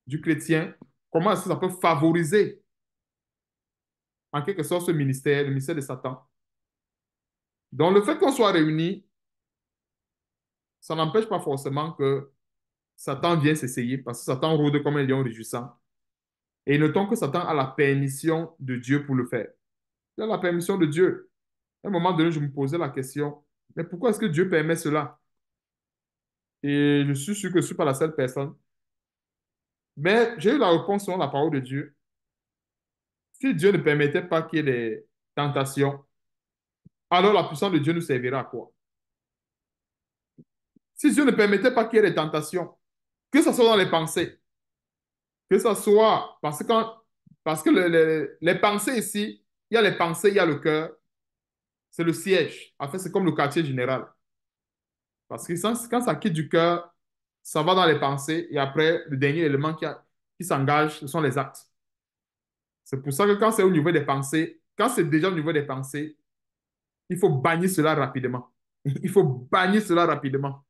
du chrétien, comment est-ce que ça peut favoriser en quelque sorte ce ministère, le ministère de Satan. Donc le fait qu'on soit réunis, ça n'empêche pas forcément que Satan vienne s'essayer parce que Satan rôde comme un lion réjouissant. Et notons que Satan a la permission de Dieu pour le faire. Il a la permission de Dieu. À un moment donné, je me posais la question, mais pourquoi est-ce que Dieu permet cela? Et je suis sûr que je ne suis pas la seule personne. Mais j'ai eu la réponse selon la parole de Dieu. Si Dieu ne permettait pas qu'il y ait des tentations, alors la puissance de Dieu nous servira à quoi? Si Dieu ne permettait pas qu'il y ait des tentations, que ce soit dans les pensées, que ce soit parce que, les pensées ici, il y a les pensées, il y a le cœur, c'est le siège. En fait, c'est comme le quartier général. Parce que quand ça quitte du cœur, ça va dans les pensées et après, le dernier élément qui, s'engage, ce sont les actes. C'est pour ça que quand c'est au niveau des pensées, quand c'est déjà au niveau des pensées, il faut bannir cela rapidement. (laughs) Il faut bannir cela rapidement.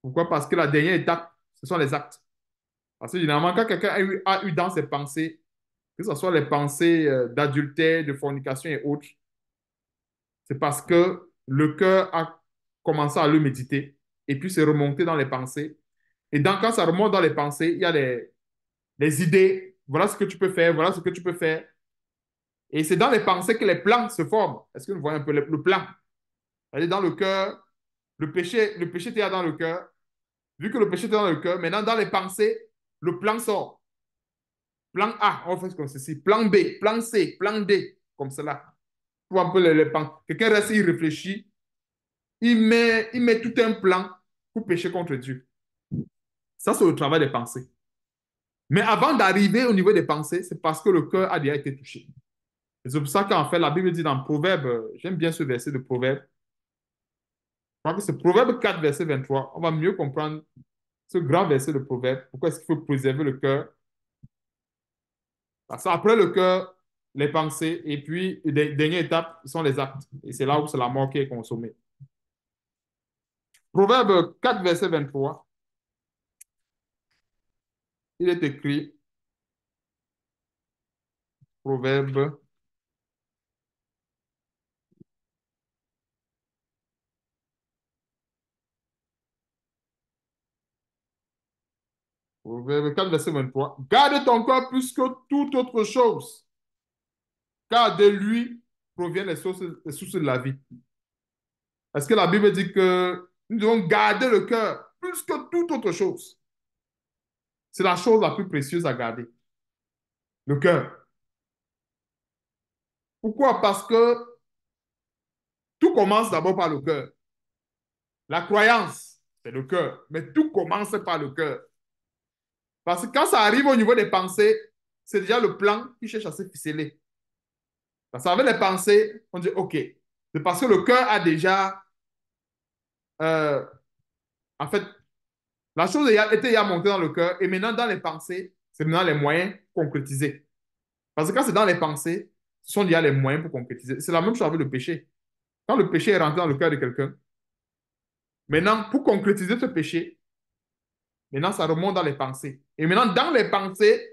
Pourquoi Parce que la dernière étape, ce sont les actes. Parce que généralement, quand quelqu'un a eu dans ses pensées, que ce soit les pensées euh, d'adultère, de fornication et autres, c'est parce que le cœur a commencé à le méditer et puis c'est remonté dans les pensées. Et donc, quand ça remonte dans les pensées, il y a les, idées. Voilà ce que tu peux faire, voilà ce que tu peux faire. Et c'est dans les pensées que les plans se forment. Est-ce que vous voyez un peu le, plan Elle dans le cœur. Le péché, le péché était dans le cœur. Vu que le péché était dans le cœur, maintenant, dans les pensées, le plan sort. Plan A, on fait comme ceci. Plan B, plan C, plan D, comme cela un peu Quelqu'un reste, il réfléchit, il met, il met tout un plan pour pécher contre Dieu. Ça, c'est le travail des pensées. Mais avant d'arriver au niveau des pensées, c'est parce que le cœur a déjà été touché. C'est pour ça qu'en fait, la Bible dit dans Proverbe, j'aime bien ce verset de Proverbe. Je crois que c'est Proverbe 4, verset 23. On va mieux comprendre ce grand verset de Proverbe. Pourquoi est-ce qu'il faut préserver le cœur? Parce qu'après le cœur, les pensées, et puis les dernières étapes sont les actes. Et c'est là où cela la mort qui est consommée. Proverbe 4, verset 23. Il est écrit, Proverbe 4, verset 23. Garde ton corps plus que toute autre chose, car de lui proviennent les sources, les sources de la vie. Est-ce que la Bible dit que nous devons garder le cœur plus que toute autre chose? C'est la chose la plus précieuse à garder. Le cœur. Pourquoi? Parce que tout commence d'abord par le cœur. La croyance, c'est le cœur. Mais tout commence par le cœur. Parce que quand ça arrive au niveau des pensées, c'est déjà le plan qui cherche à se ficeler. Ça qu'avec les pensées, on dit OK. C'est parce que le cœur a déjà. Euh, en fait, la chose était déjà montée dans le cœur et maintenant dans les pensées, c'est maintenant les moyens concrétisés. Parce que quand c'est dans les pensées, ce sont déjà les moyens pour concrétiser. C'est la même chose avec le péché. Quand le péché est rentré dans le cœur de quelqu'un, maintenant, pour concrétiser ce péché, maintenant, ça remonte dans les pensées. Et maintenant, dans les pensées,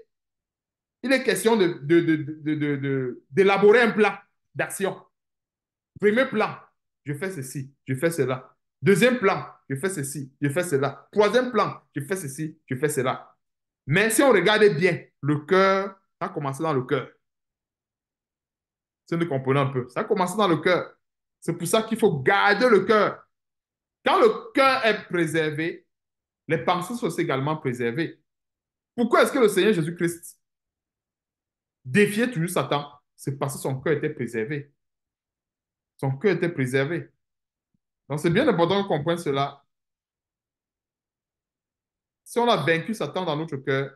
il est question d'élaborer un plan d'action. Premier plan, je fais ceci, je fais cela. Deuxième plan, je fais ceci, je fais cela. Troisième plan, je fais ceci, je fais cela. Mais si on regardait bien, le cœur, ça a commencé dans le cœur. Si nous comprenons un peu, ça a commencé dans le cœur. C'est pour ça qu'il faut garder le cœur. Quand le cœur est préservé, les pensées sont également préservées. Pourquoi est-ce que le Seigneur Jésus-Christ Défier toujours Satan, c'est parce que son cœur était préservé. Son cœur était préservé. Donc c'est bien important qu'on comprenne cela. Si on a vaincu Satan dans notre cœur,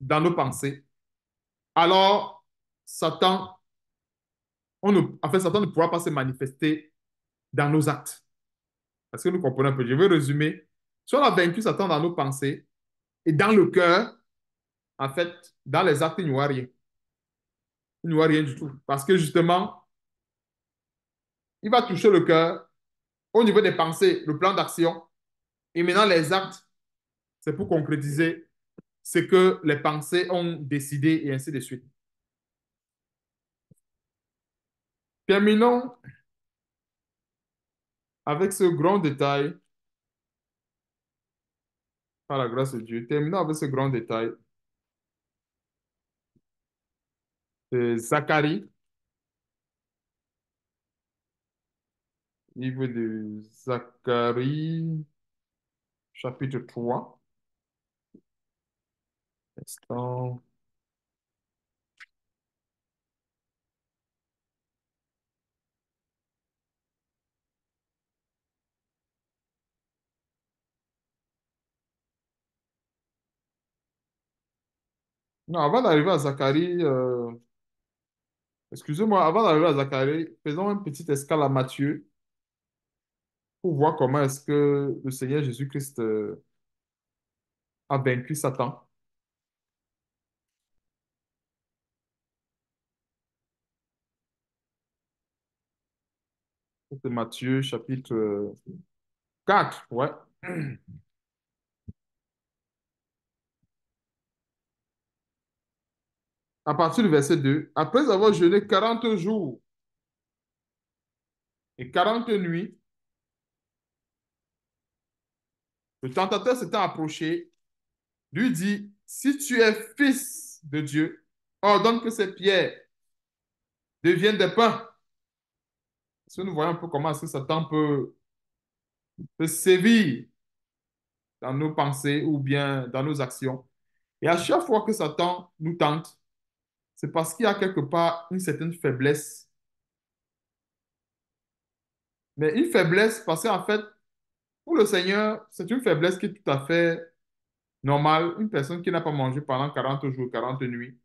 dans nos pensées, alors Satan, ne, en Satan ne pourra pas se manifester dans nos actes. Est-ce que nous comprenons un peu Je vais résumer. Si on a vaincu Satan dans nos pensées et dans le cœur, en fait, dans les actes, il n'y voit rien. Il n'y voit rien du tout. Parce que justement, il va toucher le cœur au niveau des pensées, le plan d'action. Et maintenant, les actes, c'est pour concrétiser ce que les pensées ont décidé et ainsi de suite. Terminons avec ce grand détail, par la grâce de Dieu, terminons avec ce grand détail Euh, Zacharie. Livre de Zacharie, chapitre 3. Instant. Non, avant d'arriver à Zacharie, euh, Excusez-moi, avant d'arriver à Zacharie, faisons une petite escale à Matthieu pour voir comment est-ce que le Seigneur Jésus-Christ euh, a vaincu Satan. C'est Matthieu chapitre 4, euh, ouais. (clears throat) à partir du verset 2, après avoir jeûné 40 jours et 40 nuits, le tentateur s'est approché, lui dit, si tu es fils de Dieu, ordonne que ces pierres deviennent des pains. nous voyons un peu comment que Satan peut, peut sévir dans nos pensées ou bien dans nos actions? Et à chaque fois que Satan nous tente, c'est parce qu'il y a quelque part une certaine faiblesse. Mais une faiblesse, parce qu'en fait, pour le Seigneur, c'est une faiblesse qui est tout à fait normale. Une personne qui n'a pas mangé pendant 40 jours, 40 nuits,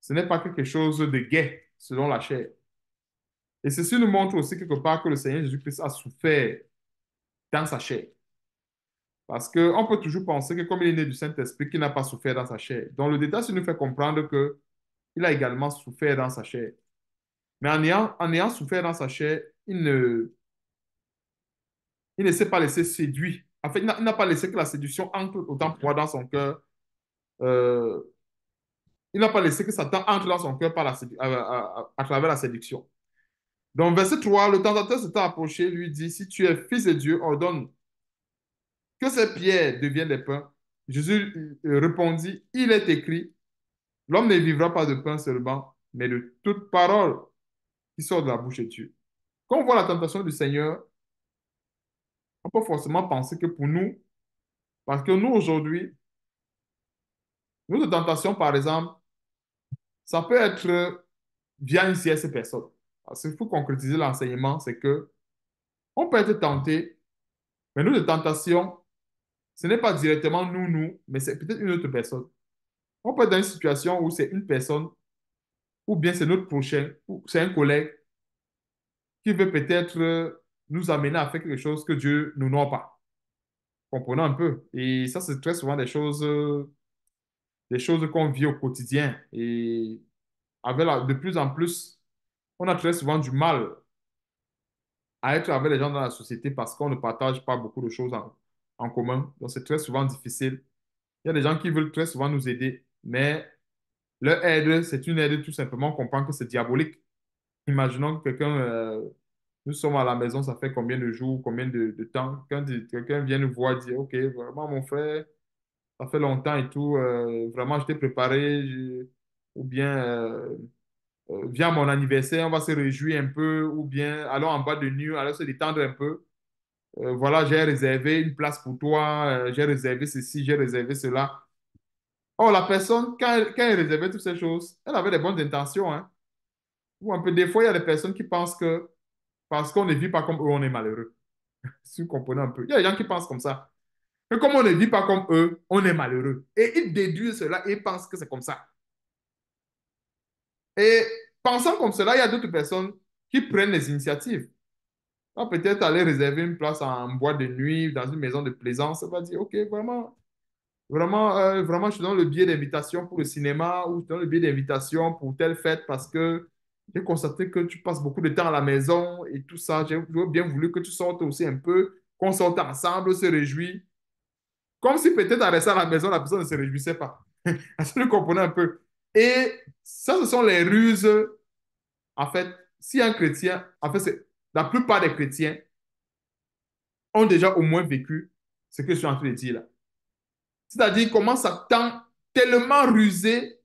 ce n'est pas quelque chose de gai selon la chair. Et ceci nous montre aussi quelque part que le Seigneur Jésus-Christ a souffert dans sa chair. Parce qu'on peut toujours penser que comme il est né du Saint-Esprit, qu'il n'a pas souffert dans sa chair. Donc le détail, ça nous fait comprendre que il a également souffert dans sa chair. Mais en ayant, souffert dans sa chair, il ne, il ne s'est pas laissé séduire. En fait, il n'a pas laissé que la séduction entre autant pour dans son cœur. Euh, il n'a pas laissé que Satan entre dans son cœur par à, travers la séduction. Donc, verset 3, le tentateur s'étant approché, lui dit, si tu es fils de Dieu, ordonne que ces pierres deviennent des pains. Jésus euh, répondit, il est écrit, L'homme ne vivra pas de pain seulement, mais de toute parole qui sort de la bouche de Dieu. Quand on voit la tentation du Seigneur, on peut forcément penser que pour nous, parce que nous aujourd'hui, notre tentation, par exemple, ça peut être via une sieste personne. Parce qu'il faut concrétiser l'enseignement, c'est que on peut être tenté, mais notre tentation, ce n'est pas directement nous, nous, mais c'est peut-être une autre personne. On peut être dans une situation où c'est une personne, ou bien c'est notre prochain, ou c'est un collègue qui veut peut-être euh, nous amener à faire quelque chose que Dieu nous noie pas. Comprenons un peu. Et ça, c'est très souvent des choses, euh, des choses qu'on vit au quotidien. Et avec de plus en plus, on a très souvent du mal à être avec les gens dans la société parce qu'on ne partage pas beaucoup de choses en commun. Donc, c'est très souvent difficile. Il y a des gens qui veulent très souvent nous aider, mais le aide, c'est une aide tout simplement. On comprend que c'est diabolique. Imaginons que quelqu'un, euh, nous sommes à la maison, ça fait combien de jours, combien de, temps. Quand quelqu'un vient nous voir, dire Ok, vraiment, mon frère, ça fait longtemps et tout, euh, vraiment, je t'ai préparé, ou bien. Euh, euh mon anniversaire, on va se réjouir un peu, ou bien allons en bas de nuit, allons se détendre un peu. voilà, j'ai réservé une place pour toi, j'ai réservé ceci, j'ai réservé cela. Or, oh, la personne, quand elle, réservait toutes ces choses, elle avait des bonnes intentions. Hein? Ou un peu, des fois, il y a des personnes qui pensent que parce qu'on ne vit pas comme eux, on est malheureux. (laughs) si vous comprenez un peu. Il y a des gens qui pensent comme ça. Mais comme on ne vit pas comme eux, on est malheureux. Et ils déduisent cela et pensent que c'est comme ça. Et pensant comme cela, il y a d'autres personnes qui prennent les initiatives. Peut-être aller réserver une place en bois de nuit, dans une maison de plaisance. On va dire, OK, vraiment, Vraiment, euh, vraiment, je suis dans le biais d'invitation pour le cinéma ou je suis dans le biais d'invitation pour telle fête parce que j'ai constaté que tu passes beaucoup de temps à la maison et tout ça. J'ai bien voulu que tu sortes aussi un peu, qu'on sorte ensemble, se réjouit. Comme si peut-être à rester à la maison, la personne ne se réjouissait pas. (laughs) Est-ce que comprenais un peu? Et ça, ce sont les ruses. En fait, si un chrétien, en fait, la plupart des chrétiens ont déjà au moins vécu ce que je suis en train de dire là. C'est-à-dire comment Satan, tellement rusé,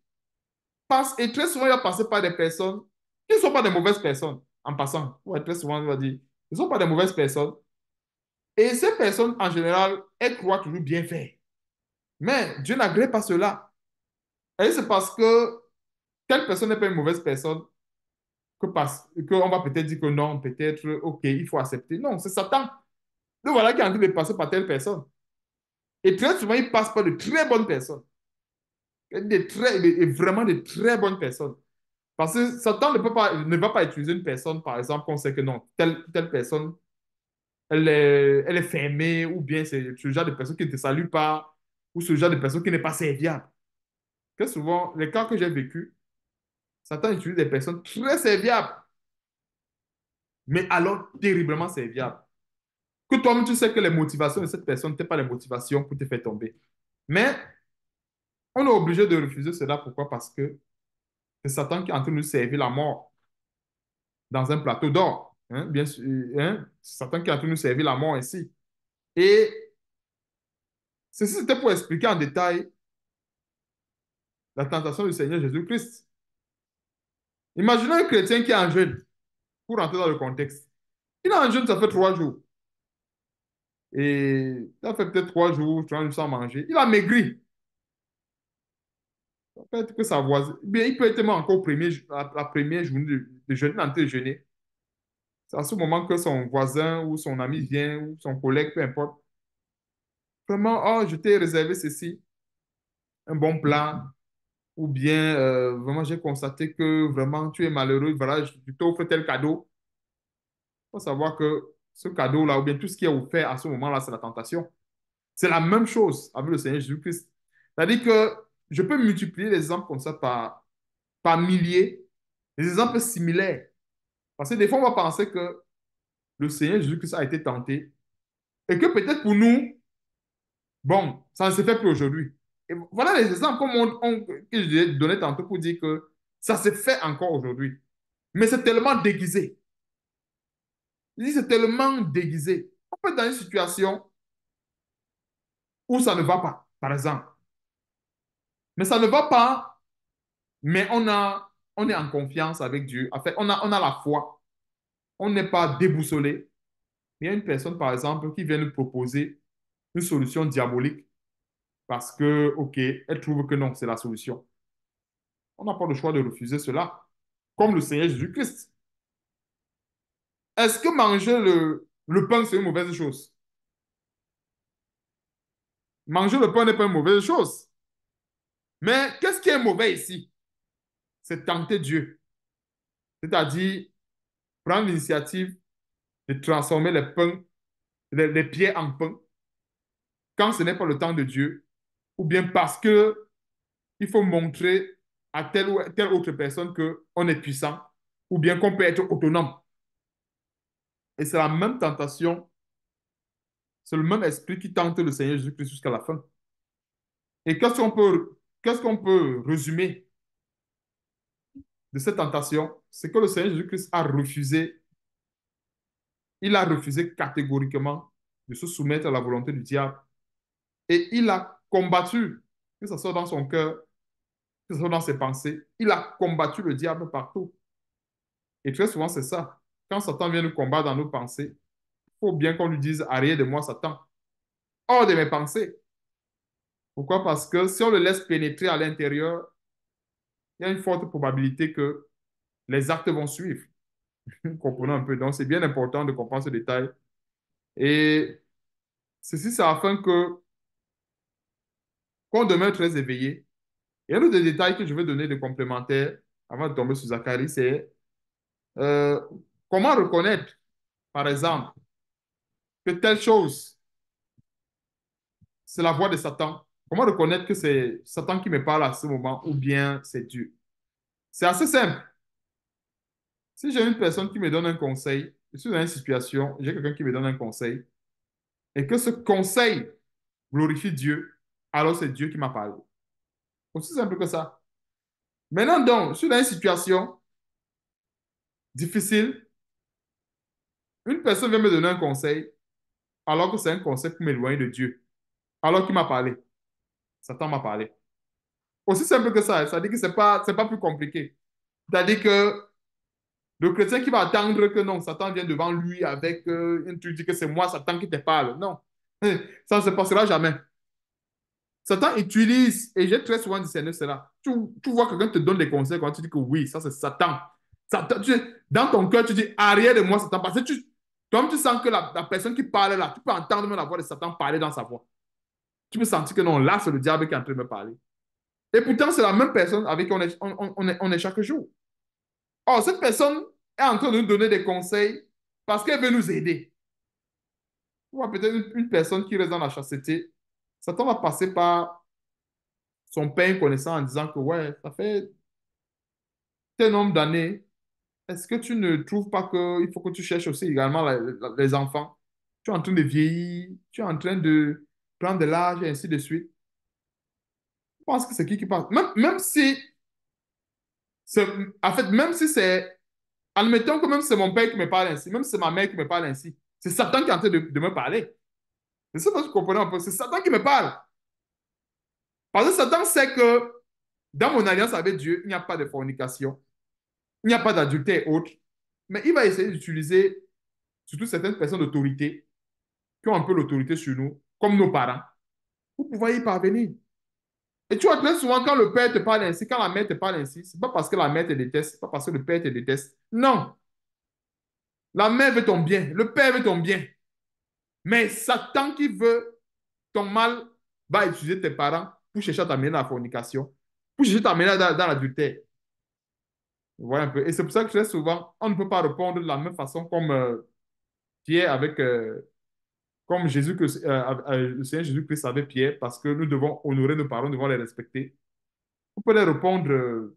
passe, et très souvent il va passer par des personnes qui ne sont pas des mauvaises personnes, en passant. Ouais, très souvent on va dire, ils ne sont pas des mauvaises personnes. Et ces personnes, en général, elles croient toujours bien faire. Mais Dieu n'agrée pas cela. Et c'est parce que telle personne n'est pas une mauvaise personne qu'on que va peut-être dire que non, peut-être, ok, il faut accepter. Non, c'est Satan. Donc voilà qui a envie de passer par telle personne. Et très souvent, ils passent par de très bonnes personnes. Des très, et vraiment de très bonnes personnes. Parce que Satan ne, peut pas, ne va pas utiliser une personne, par exemple, qu'on sait que non, telle, telle personne, elle est, elle est fermée, ou bien c'est ce genre de personne qui ne te salue pas, ou ce genre de personne qui n'est pas serviable. Très souvent, les cas que j'ai vécu, Satan utilise des personnes très serviables, mais alors terriblement serviables que toi-même, tu sais que les motivations de cette personne n'étaient pas les motivations pour te faire tomber. Mais on est obligé de refuser cela. Pourquoi Parce que c'est Satan qui est en train de nous servir la mort dans un plateau d'or. Hein, bien sûr, hein. c'est Satan qui est en train de nous servir la mort ici. Et ceci, c'était pour expliquer en détail la tentation du Seigneur Jésus-Christ. Imaginons un chrétien qui est en jeûne, pour rentrer dans le contexte. Il est en jeûne, ça fait trois jours. Et ça fait peut-être trois jours, tu vois, sans manger. Il a maigri. Peut-être que sa voisine. Eh bien, il peut être même encore premier, la, première journée de, jeûne, jeûner, C'est à ce moment que son voisin ou son ami vient ou son collègue, peu importe. Vraiment, oh, je t'ai réservé ceci, un bon plat, ou bien euh, vraiment j'ai constaté que vraiment tu es malheureux, voilà, je t'offre tel cadeau. Il faut savoir que ce cadeau-là, ou bien tout ce qui est offert à ce moment-là, c'est la tentation. C'est la même chose avec le Seigneur Jésus-Christ. C'est-à-dire que je peux multiplier les exemples comme ça par, par milliers, des exemples similaires. Parce que des fois, on va penser que le Seigneur Jésus-Christ a été tenté et que peut-être pour nous, bon, ça ne se fait plus aujourd'hui. Et voilà les exemples comme on, on, que je tantôt pour dire que ça se fait encore aujourd'hui. Mais c'est tellement déguisé dit que c'est tellement déguisé. On peut être dans une situation où ça ne va pas, par exemple. Mais ça ne va pas, mais on, a, on est en confiance avec Dieu. En fait, on a, on a la foi. On n'est pas déboussolé. Il y a une personne, par exemple, qui vient nous proposer une solution diabolique parce que, OK, elle trouve que non, c'est la solution. On n'a pas le choix de refuser cela, comme le Seigneur Jésus-Christ. Est-ce que manger le, pain, c'est une mauvaise chose Manger le pain n'est pas une mauvaise chose. Mais qu'est-ce qui est mauvais ici C'est tenter Dieu. C'est-à-dire prendre l'initiative de transformer les pains, les, pieds en pain, quand ce n'est pas le temps de Dieu, ou bien parce que il faut montrer à telle ou telle autre personne qu'on est puissant, ou bien qu'on peut être autonome. Et c'est la même tentation, c'est le même esprit qui tente le Seigneur Jésus-Christ jusqu'à la fin. Et qu'est-ce qu'on peut, qu'est-ce qu'on peut résumer de cette tentation C'est que le Seigneur Jésus-Christ a refusé, il a refusé catégoriquement de se soumettre à la volonté du diable. Et il a combattu, que ce soit dans son cœur, que ce soit dans ses pensées, il a combattu le diable partout. Et très souvent, c'est ça quand Satan vient nous combattre dans nos pensées, il faut bien qu'on lui dise Arrière de moi, Satan, hors de mes pensées. Pourquoi Parce que si on le laisse pénétrer à l'intérieur, il y a une forte probabilité que les actes vont suivre. (laughs) Comprenons un peu. Donc, c'est bien important de comprendre ce détail. Et ceci, c'est afin que qu'on demeure très éveillé. Il y a un autre détail que je vais donner de complémentaire avant de tomber sur Zacharie, c'est euh, Comment reconnaître, par exemple, que telle chose, c'est la voix de Satan Comment reconnaître que c'est Satan qui me parle à ce moment ou bien c'est Dieu C'est assez simple. Si j'ai une personne qui me donne un conseil, je suis dans une situation, j'ai quelqu'un qui me donne un conseil, et que ce conseil glorifie Dieu, alors c'est Dieu qui m'a parlé. Aussi simple que ça. Maintenant donc, je suis dans une situation difficile, une personne vient me donner un conseil, alors que c'est un conseil pour m'éloigner de Dieu, alors qu'il m'a parlé. Satan m'a parlé. Aussi simple que ça, ça dit que ce n'est pas, pas plus compliqué. C'est-à-dire que le chrétien qui va attendre que non, Satan vient devant lui avec euh, une tu dis que c'est moi, Satan qui te parle. Non, (laughs) ça ne se passera jamais. Satan utilise, et j'ai très souvent dit cela. Tu, tu vois quelqu'un te donne des conseils quand tu dis que oui, ça c'est Satan. Satan tu, dans ton cœur, tu dis arrière de moi, Satan. Parce que tu, comme tu sens que la, personne qui parle là, tu peux entendre même la voix de Satan parler dans sa voix. Tu peux sentir que non, là, c'est le diable qui est en train de me parler. Et pourtant, c'est la même personne avec qui on est, chaque jour. Or, cette personne est en train de nous donner des conseils parce qu'elle veut nous aider. Ou peut-être une, personne qui reste dans la chasteté, Satan va passer par son pain connaissant en disant que ouais, ça fait tel nombre d'années est-ce que tu ne trouves pas qu'il faut que tu cherches aussi également les enfants Tu es en train de vieillir, tu es en train de prendre de l'âge et ainsi de suite. Je pense que c'est qui qui parle. Même, si. En fait, même si c'est. Admettons que même si c'est mon père qui me parle ainsi, même si c'est ma mère qui me parle ainsi, c'est Satan qui est en train de, me parler. ça C'est Satan qui me parle. Parce que Satan sait que dans mon alliance avec Dieu, il n'y a pas de fornication il n'y a pas d'adultère autre. mais il va essayer d'utiliser surtout certaines personnes d'autorité qui ont un peu l'autorité sur nous, comme nos parents, pour pouvoir y parvenir. Et tu vois très souvent quand le père te parle ainsi, quand la mère te parle ainsi, ce n'est pas parce que la mère te déteste, ce n'est pas parce que le père te déteste. Non. La mère veut ton bien, le père veut ton bien. Mais Satan qui veut ton mal va utiliser tes parents pour chercher à t'amener à la fornication, pour chercher à t'amener dans l'adultère. Et c'est pour ça que je dis souvent, on ne peut pas répondre de la même façon comme Pierre euh, avec, euh, comme Jésus que euh, le Seigneur Jésus-Christ avait Pierre, parce que nous devons honorer nos parents, nous devons les respecter. On peut les répondre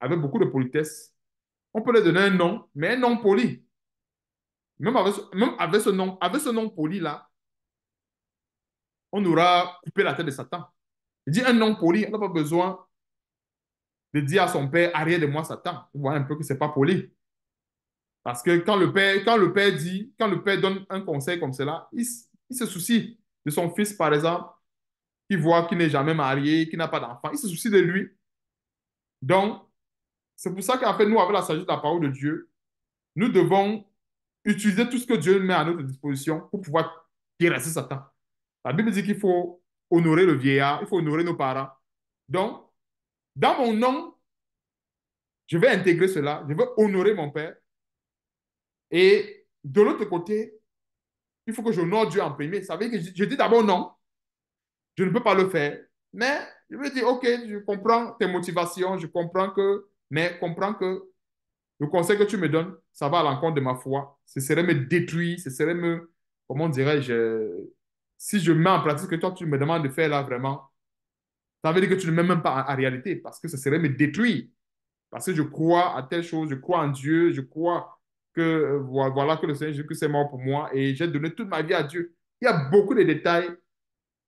avec beaucoup de politesse. On peut leur donner un nom, mais un nom poli. Même avec, même avec ce nom, avec ce nom poli là, on aura coupé la tête de Satan. Il dit un nom poli, on n'a pas besoin de dire à son père, arrière de moi, Satan. Vous voyez un peu que ce n'est pas poli. Parce que quand le, père, quand le père dit, quand le père donne un conseil comme cela, il, se soucie de son fils, par exemple, qui voit qu'il n'est jamais marié, qu'il n'a pas d'enfant. Il se soucie de lui. Donc, c'est pour ça qu'en fait, nous, avec la sagesse de la parole de Dieu, nous devons utiliser tout ce que Dieu met à notre disposition pour pouvoir terrasser Satan. La Bible dit qu'il faut honorer le vieillard, il faut honorer nos parents. Donc, dans mon nom, je vais intégrer cela, je vais honorer mon Père. Et de l'autre côté, il faut que j'honore Dieu en premier. Ça veut dire que je, dis d'abord non, je ne peux pas le faire. Mais je me dire, OK, je comprends tes motivations, je comprends que, mais comprends que le conseil que tu me donnes, ça va à l'encontre de ma foi. Ce serait me détruire, ce serait me, comment dirais-je, si je mets en pratique ce que toi tu me demandes de faire là vraiment, ça veut dire que tu ne m'aimes même pas en, réalité parce que ce serait me détruire. Parce que je crois à telle chose, je crois en Dieu, je crois que euh, voilà que le Seigneur Jésus-Christ est mort pour moi et j'ai donné toute ma vie à Dieu. Il y a beaucoup de détails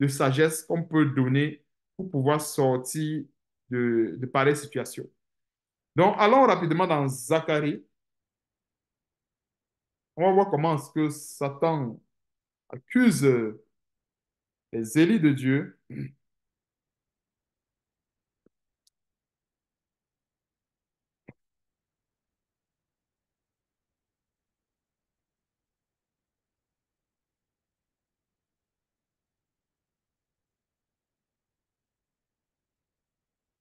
de sagesse qu'on peut donner pour pouvoir sortir de, de pareilles situations. Donc, allons rapidement dans Zacharie. On va voir comment ce que Satan accuse euh, les élites de Dieu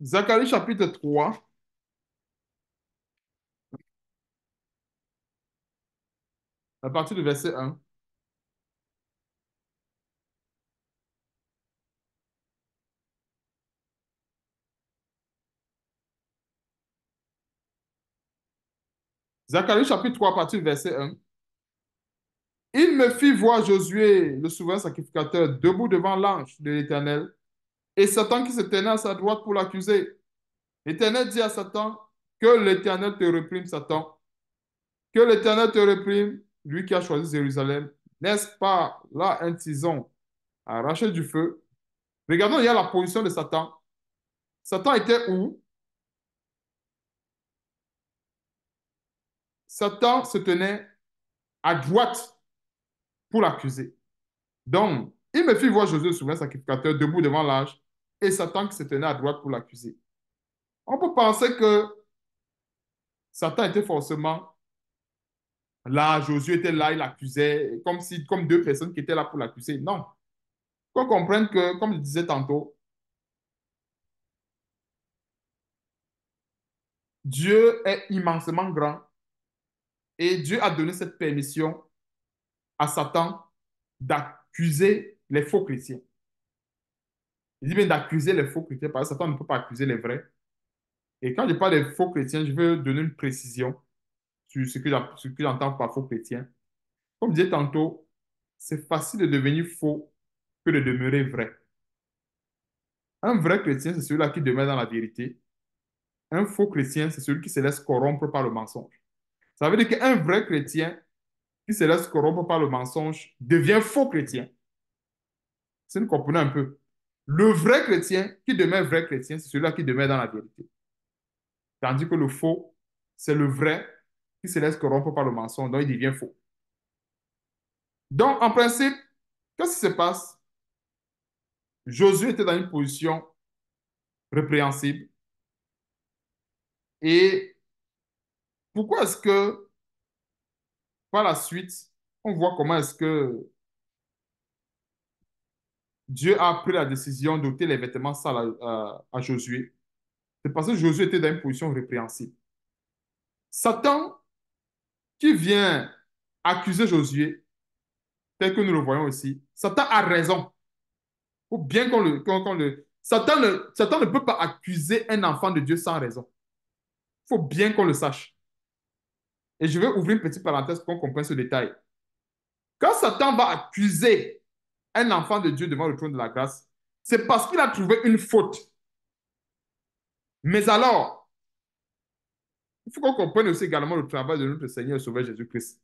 Zacharie chapitre 3. À partir du verset 1. Zacharie chapitre 3, à partir du verset 1. Il me fit voir Josué, le souverain sacrificateur, debout devant l'ange de l'Éternel et Satan qui se tenait à sa droite pour l'accuser. L'Éternel dit à Satan, que l'Éternel te réprime, Satan. Que l'Éternel te réprime, lui qui a choisi Jérusalem. N'est-ce pas là un tison arraché du feu? Regardons, il y a la position de Satan. Satan était où? Satan se tenait à droite pour l'accuser. Donc, il me fit voir Jésus, souverain sacrificateur, debout devant l'âge et Satan qui se tenait à droite pour l'accuser. On peut penser que Satan était forcément là, Josué était là, il l'accusait, comme, si, comme deux personnes qui étaient là pour l'accuser. Non. Qu'on comprenne que, comme je disais tantôt, Dieu est immensément grand et Dieu a donné cette permission à Satan d'accuser les faux chrétiens. Il dit bien d'accuser les faux chrétiens parce que Satan ne peut pas accuser les vrais. Et quand je parle des faux chrétiens, je veux donner une précision sur ce que j'entends par faux chrétien. Comme je disais tantôt, c'est facile de devenir faux que de demeurer vrai. Un vrai chrétien, c'est celui-là qui demeure dans la vérité. Un faux chrétien, c'est celui qui se laisse corrompre par le mensonge. Ça veut dire qu'un vrai chrétien qui se laisse corrompre par le mensonge devient faux chrétien. Si vous comprenez un peu, le vrai chrétien qui demeure vrai chrétien, c'est celui-là qui demeure dans la vérité. Tandis que le faux, c'est le vrai qui se laisse corrompre par le mensonge, donc il devient faux. Donc, en principe, qu'est-ce qui se passe Josué était dans une position répréhensible. Et pourquoi est-ce que, par la suite, on voit comment est-ce que Dieu a pris la décision d'ôter les vêtements sales à, Josué. C'est parce que Josué était dans une position répréhensible. Satan, qui vient accuser Josué, tel que nous le voyons ici, Satan a raison. faut bien qu'on le, le... Satan Satan ne peut pas accuser un enfant de Dieu sans raison. Il faut bien qu'on le sache. Et je vais ouvrir une petite parenthèse pour qu'on comprenne ce détail. Quand Satan va accuser un enfant de Dieu devant le trône de la grâce, c'est parce qu'il a trouvé une faute. Mais alors, il faut qu'on comprenne aussi également le travail de notre Seigneur et Sauveur Jésus-Christ.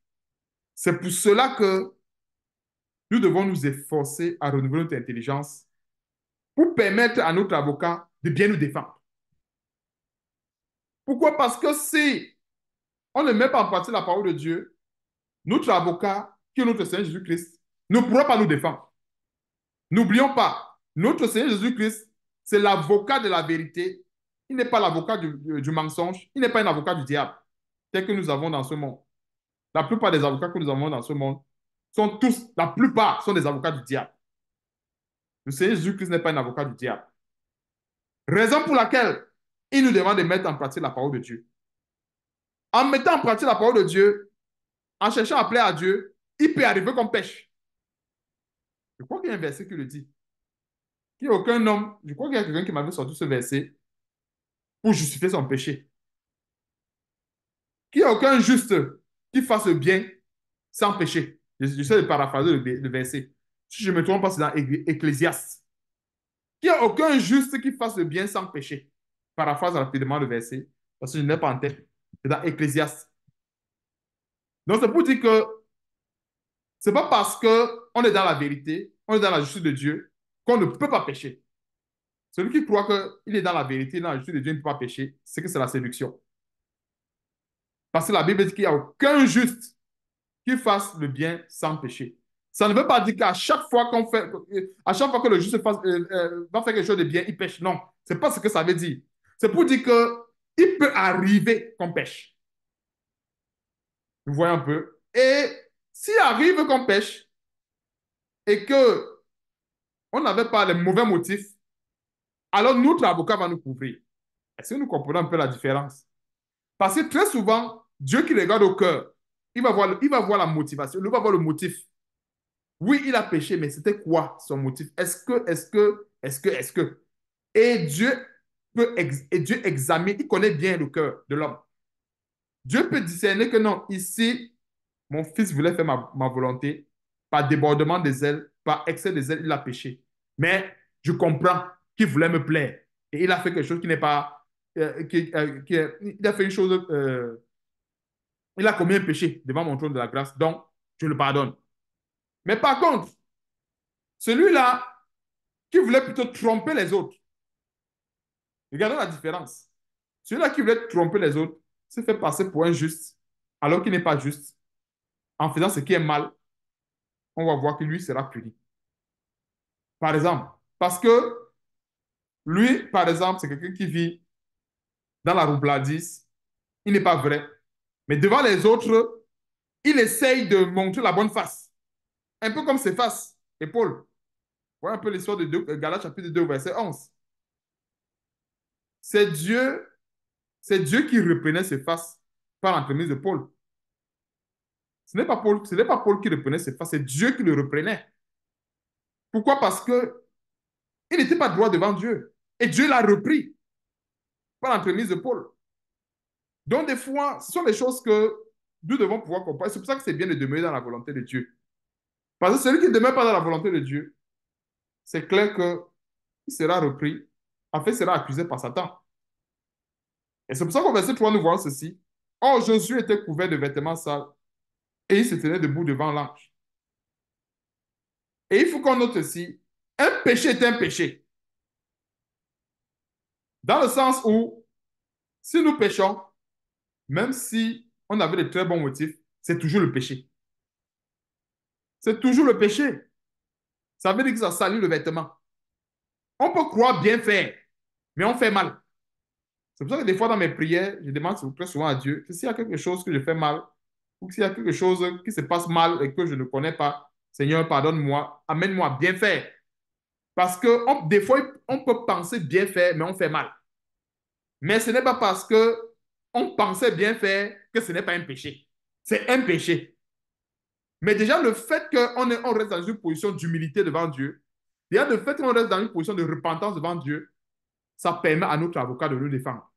C'est pour cela que nous devons nous efforcer à renouveler notre intelligence pour permettre à notre avocat de bien nous défendre. Pourquoi Parce que si on ne met pas en pratique la parole de Dieu, notre avocat, qui est notre Seigneur Jésus-Christ, ne pourra pas nous défendre. N'oublions pas, notre Seigneur Jésus-Christ, c'est l'avocat de la vérité. Il n'est pas l'avocat du, mensonge. Il n'est pas un avocat du diable, tel que nous avons dans ce monde. La plupart des avocats que nous avons dans ce monde sont tous, la plupart sont des avocats du diable. Le Seigneur Jésus-Christ n'est pas un avocat du diable. Raison pour laquelle il nous demande de mettre en pratique la parole de Dieu. En mettant en pratique la parole de Dieu, en cherchant à plaire à Dieu, il peut arriver qu'on pêche. Je crois qu'il y a un verset qui le dit. Qu'il n'y a aucun homme. Je crois qu'il y a quelqu'un qui m'avait sorti ce verset pour justifier son péché. Qu'il n'y a aucun juste qui fasse le bien sans péché. J'essaie de paraphraser le, verset. Si je me trompe pas, c'est dans Ecclésiaste. Qu'il n'y a aucun juste qui fasse le bien sans péché. Paraphrase rapidement le verset, parce que je ne l'ai pas en tête. C'est dans Ecclésiaste. Donc, c'est pour dire que ce n'est pas parce qu'on est dans la vérité, on est dans la justice de Dieu, qu'on ne peut pas pécher. Celui qui croit qu'il est dans la vérité, dans la justice de Dieu, il ne peut pas pécher, c'est que c'est la séduction. Parce que la Bible dit qu'il n'y a aucun juste qui fasse le bien sans pécher. Ça ne veut pas dire qu'à chaque fois qu'on fait, à chaque fois que le juste euh, euh, va faire quelque chose de bien, il pêche. Non, ce n'est pas ce que ça veut dire. C'est pour dire qu'il peut arriver qu'on pêche. Vous voyez un peu. Et s'il arrive qu'on pêche et que on n'avait pas les mauvais motifs, alors notre avocat va nous couvrir. Est-ce que nous comprenons un peu la différence Parce que très souvent, Dieu qui regarde au cœur, il va voir, il va voir la motivation, il va voir le motif. Oui, il a péché, mais c'était quoi son motif Est-ce que, est-ce que, est-ce que, est-ce que Et Dieu peut et Dieu examine, il connaît bien le cœur de l'homme. Dieu peut discerner que non, ici, mon fils voulait faire ma, volonté. Par débordement des ailes, par excès des ailes, il a péché. Mais je comprends qu'il voulait me plaire. Et il a fait quelque chose qui n'est pas. Euh, euh, il a fait une chose. Euh, il a commis un péché devant mon trône de la grâce. Donc, je le pardonne. Mais par contre, celui-là qui voulait plutôt tromper les autres, regardez la différence. Celui-là qui voulait tromper les autres se fait passer pour injuste alors qu'il n'est pas juste en faisant ce qui est mal, on va voir que lui sera puni. Par exemple, parce que lui, par exemple, c'est quelqu'un qui vit dans la roubladise, il n'est pas vrai. Mais devant les autres, il essaye de montrer la bonne face. Un peu comme ses faces et Paul. Voilà un peu l'histoire de Galates chapitre 2, verset 11. C'est Dieu, c'est Dieu qui reprenait ses faces par l'entremise de Paul. Ce n'est pas Paul, qui reprenait ses faces, c'est Dieu qui le reprenait. Pourquoi Parce que il n'était pas droit devant Dieu. Et Dieu l'a repris par l'entremise de Paul. Donc, des fois, ce sont des choses que nous devons pouvoir comprendre. C'est pour ça que c'est bien de demeurer dans la volonté de Dieu. Parce que celui qui ne demeure pas dans la volonté de Dieu, c'est clair qu'il sera repris, en fait, sera accusé par Satan. Et c'est pour ça qu'au verset 3, nous voyons ceci. Oh, Jésus était couvert de vêtements sales et il se tenait debout devant l'ange. Et il faut qu'on note aussi, un péché est un péché. Dans le sens où, si nous péchons, même si on avait de très bons motifs, c'est toujours le péché. C'est toujours le péché. Ça veut dire que ça salue le vêtement. On peut croire bien faire, mais on fait mal. C'est pour ça que des fois dans mes prières, je demande très souvent à Dieu que s'il y a quelque chose que je fais mal, ou s'il y a quelque chose qui se passe mal et que je ne connais pas, Seigneur, pardonne-moi, amène-moi à bien faire. Parce que des fois, on peut penser bien faire, mais on fait mal. Mais ce n'est pas parce que on pensait bien faire que ce n'est pas un péché. C'est un péché. Mais déjà, le fait qu'on on reste dans une position d'humilité devant Dieu, déjà, le fait qu'on reste dans une position de repentance devant Dieu, ça permet à notre avocat de nous défendre.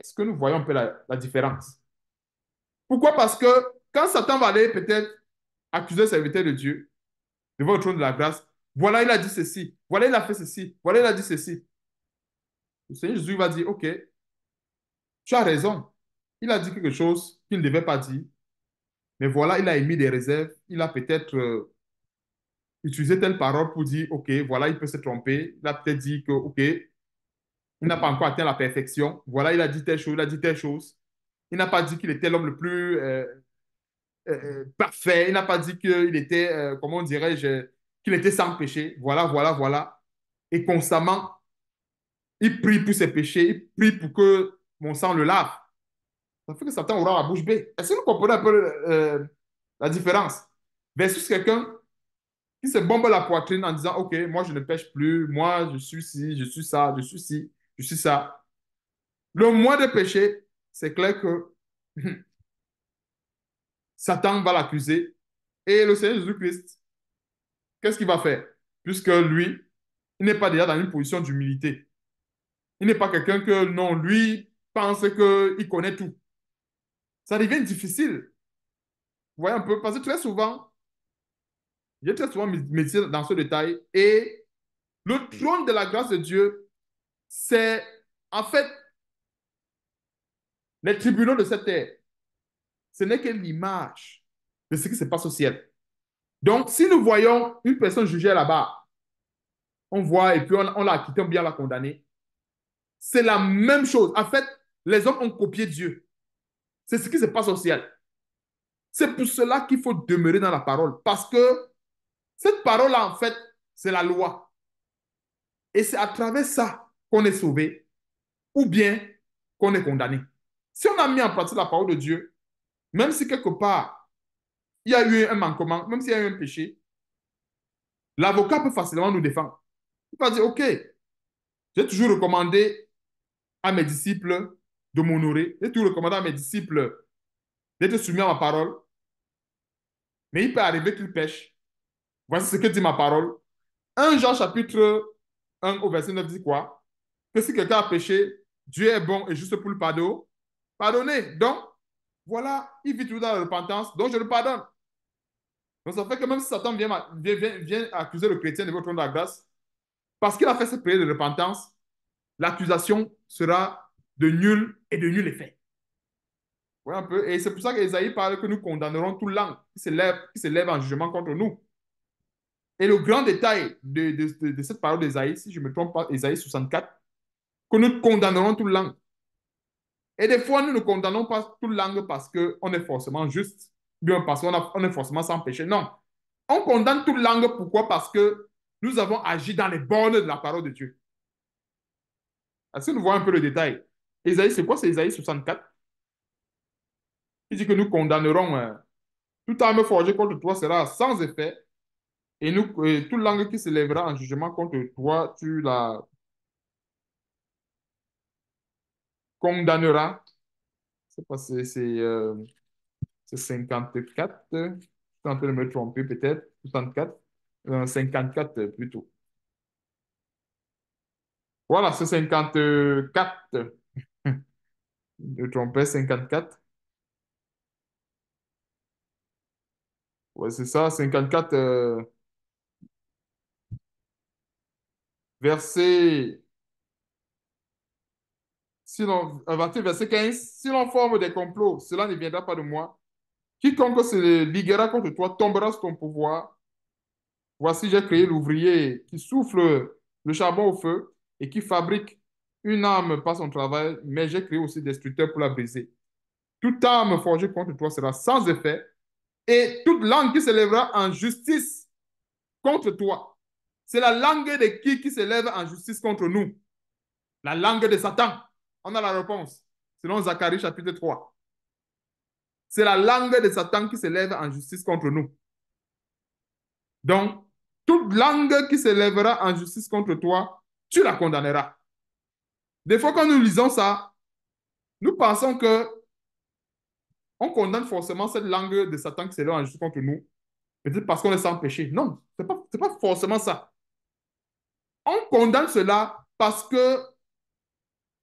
Est-ce que nous voyons un peu la différence? Pourquoi? Parce que quand Satan va aller peut-être accuser le serviteur de Dieu devant le trône de la grâce, voilà, il a dit ceci, voilà, il a fait ceci, voilà, il a dit ceci. Le Seigneur Jésus va dire, OK, tu as raison. Il a dit quelque chose qu'il ne devait pas dire. Mais voilà, il a émis des réserves. Il a peut-être euh, utilisé telle parole pour dire, OK, voilà, il peut se tromper. Il a peut-être dit que, OK, il n'a pas encore atteint la perfection. Voilà, il a dit telle chose, il a dit telle chose. Il n'a pas dit qu'il était l'homme le plus euh, euh, euh, parfait, il n'a pas dit qu'il était, euh, comment dirais-je, qu'il était sans péché. Voilà, voilà, voilà. Et constamment, il prie pour ses péchés, il prie pour que mon sang le lave. Ça fait que Satan aura la bouche bée. Est-ce que vous comprenez un peu la différence Versus quelqu'un qui se bombe la poitrine en disant Ok, moi je ne pêche plus, moi je suis ci, je suis ça, je suis ci, je suis ça. Le moins de péché, c'est clair que Satan va l'accuser. Et le Seigneur Jésus-Christ, qu'est-ce qu'il va faire Puisque lui, il n'est pas déjà dans une position d'humilité. Il n'est pas quelqu'un que, non, lui pense qu'il connaît tout. Ça devient difficile. Vous voyez un peu, parce que très souvent, j'ai très souvent mis dans ce détail, et le trône de la grâce de Dieu, c'est en fait les tribunaux de cette terre ce n'est que l'image de ce qui se passe au ciel. Donc, si nous voyons une personne jugée là-bas, on voit et puis on, l'a quitte, on vient la condamner. C'est la même chose. En fait, les hommes ont copié Dieu. C'est ce qui se passe au ciel. C'est pour cela qu'il faut demeurer dans la parole. Parce que cette parole-là, en fait, c'est la loi. Et c'est à travers ça qu'on est sauvé ou bien qu'on est condamné. Si on a mis en pratique la parole de Dieu, même si quelque part, il y a eu un manquement, même s'il y a eu un péché, l'avocat peut facilement nous défendre. Il peut dire, OK, j'ai toujours recommandé à mes disciples de m'honorer, j'ai toujours recommandé à mes disciples d'être soumis à ma parole, mais il peut arriver qu'il pêche. Voici ce que dit ma parole. 1 Jean chapitre 1 au verset 9 dit quoi? Que si quelqu'un a péché, Dieu est bon et juste pour le pardon. Pardonnez donc voilà, il vit toujours dans la repentance, donc je le pardonne. Donc ça fait que même si Satan vient, vient, vient accuser le chrétien de votre la grâce, parce qu'il a fait cette prière de repentance, l'accusation sera de nul et de nul effet. Voilà un peu. Et c'est pour ça qu'Esaïe parle que nous condamnerons tout l'an qui s'élève qui se en jugement contre nous. Et le grand détail de, cette parole d'Esaïe, si je ne me trompe pas, Ésaïe 64, que nous condamnerons tout l'an. Et des fois, nous ne condamnons pas toute langue parce qu'on est forcément juste, bien parce qu'on est forcément sans péché. Non. On condamne toute langue, pourquoi Parce que nous avons agi dans les bornes de la parole de Dieu. Est-ce que nous voyons un peu le détail Esaïe, c'est quoi C'est Isaïe 64. Il dit que nous condamnerons hein. toute arme forgée contre toi sera sans effet, et, nous, et toute langue qui se lèvera en jugement contre toi, tu la condamnera. Je pas c'est euh, 54. Je suis en train de me tromper peut-être. Euh, 54 plutôt. Voilà, c'est 54. (laughs) je me trompais, 54. Ouais, c'est ça, 54. Euh, verset si l'on, verset 15, si l'on forme des complots, cela ne viendra pas de moi. Quiconque se liguera contre toi tombera sur ton pouvoir. Voici, j'ai créé l'ouvrier qui souffle le charbon au feu et qui fabrique une âme par son travail, mais j'ai créé aussi des structures pour la briser. Toute arme forgée contre toi sera sans effet, et toute langue qui s'élèvera en justice contre toi. C'est la langue de qui qui s'élève en justice contre nous? La langue de Satan. On a la réponse, selon Zacharie chapitre 3. C'est la langue de Satan qui s'élève en justice contre nous. Donc, toute langue qui s'élèvera en justice contre toi, tu la condamneras. Des fois, quand nous lisons ça, nous pensons que on condamne forcément cette langue de Satan qui s'élève en justice contre nous, peut-être parce qu'on est sans péché. Non, ce n'est pas, pas forcément ça. On condamne cela parce que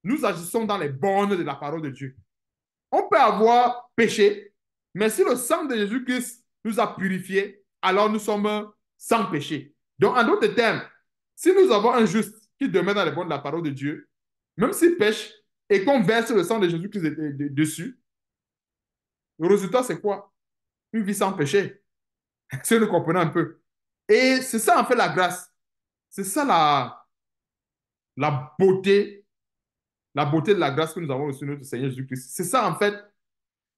nous agissons dans les bornes de la parole de Dieu. On peut avoir péché, mais si le sang de Jésus-Christ nous a purifiés, alors nous sommes sans péché. Donc, en d'autres termes, si nous avons un juste qui demeure dans les bornes de la parole de Dieu, même s'il pêche et qu'on verse le sang de Jésus-Christ dessus, le résultat, c'est quoi Une vie sans péché. (laughs) Si le comprenons un peu. Et c'est ça, en fait, la grâce. C'est ça la beauté la beauté de la grâce que nous avons reçue de notre Seigneur Jésus-Christ. C'est ça, en fait,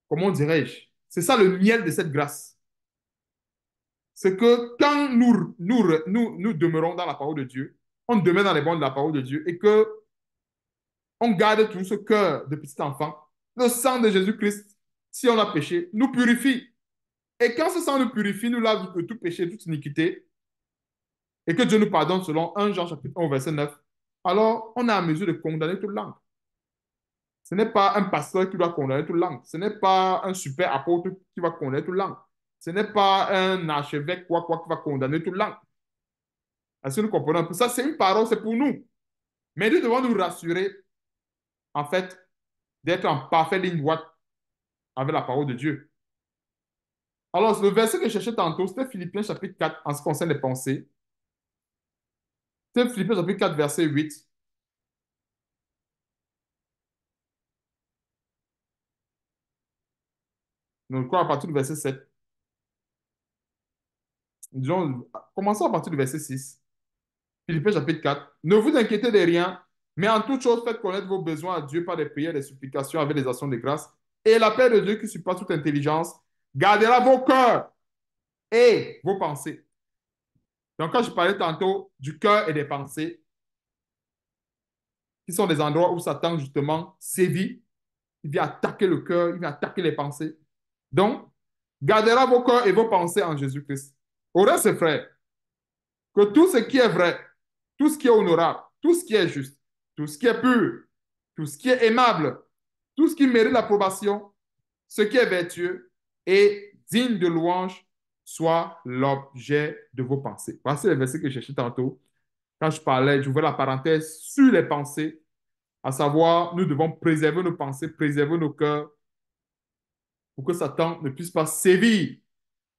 comment dirais-je C'est ça le miel de cette grâce. C'est que quand nous, demeurons dans la parole de Dieu, on demeure dans les bons de la parole de Dieu et que on garde tout ce cœur de petit enfant, le sang de Jésus-Christ, si on a péché, nous purifie. Et quand ce sang nous purifie, nous lave de tout péché, toute iniquité, et que Dieu nous pardonne selon 1 Jean chapitre 1 verset 9, alors on est à mesure de condamner toute langue. Ce n'est pas un pasteur qui doit condamner toute langue. Ce n'est pas un super apôtre qui va condamner toute langue. Ce n'est pas un archevêque quoi, quoi, qui va condamner toute langue. Est-ce que nous comprenons tout ça? C'est une parole, c'est pour nous. Mais nous devons nous rassurer, en fait, d'être en parfaite ligne droite avec la parole de Dieu. Alors, le verset que je cherchais tantôt, c'était Philippiens chapitre 4 en ce qui concerne les pensées. C'était Philippiens chapitre 4, verset 8. Donc, quoi, à partir du verset 7. Disons, commençons à partir du verset 6. Philippe, chapitre 4. Ne vous inquiétez de rien, mais en toute chose, faites connaître vos besoins à Dieu par des prières, des supplications avec des actions de grâce. Et la paix de Dieu qui supporte toute intelligence gardera vos cœurs et vos pensées. Donc, quand je parlais tantôt du cœur et des pensées, qui sont des endroits où Satan, justement, sévit, il vient attaquer le cœur, il vient attaquer les pensées. Donc, gardera vos cœurs et vos pensées en Jésus-Christ. Au reste, frère, que tout ce qui est vrai, tout ce qui est honorable, tout ce qui est juste, tout ce qui est pur, tout ce qui est aimable, tout ce qui mérite l'approbation, ce qui est vertueux et digne de louange, soit l'objet de vos pensées. Voici le verset que j'ai cherché tantôt. Quand je parlais, j'ouvrais la parenthèse sur les pensées, à savoir, nous devons préserver nos pensées, préserver nos cœurs, pour que Satan ne puisse pas sévir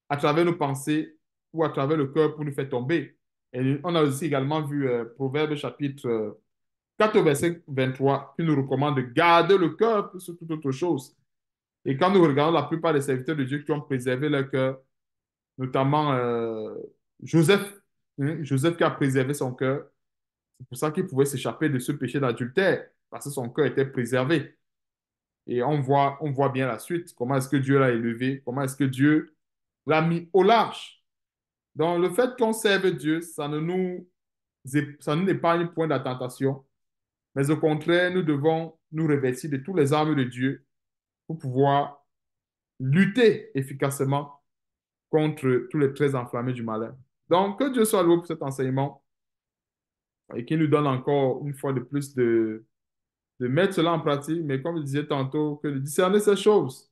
à travers nos pensées ou à travers le cœur pour nous faire tomber. Et on a aussi également vu euh, Proverbe chapitre 4 euh, verset 23 qui nous recommande de garder le cœur sur toute autre chose. Et quand nous regardons la plupart des serviteurs de Dieu qui ont préservé leur cœur, notamment euh, Joseph, hein, Joseph qui a préservé son cœur, c'est pour ça qu'il pouvait s'échapper de ce péché d'adultère, parce que son cœur était préservé. Et on voit, on voit bien la suite, comment est-ce que Dieu l'a élevé, comment est-ce que Dieu l'a mis au large. Donc, le fait qu'on serve Dieu, ça ne nous, ça ne épargne point de la tentation, mais au contraire, nous devons nous revêtir de toutes les armes de Dieu pour pouvoir lutter efficacement contre tous les traits enflammés du malheur. Donc, que Dieu soit loué pour cet enseignement et qu'il nous donne encore une fois de plus de, de mettre cela en pratique, mais comme je disais tantôt, que de discerner ces choses.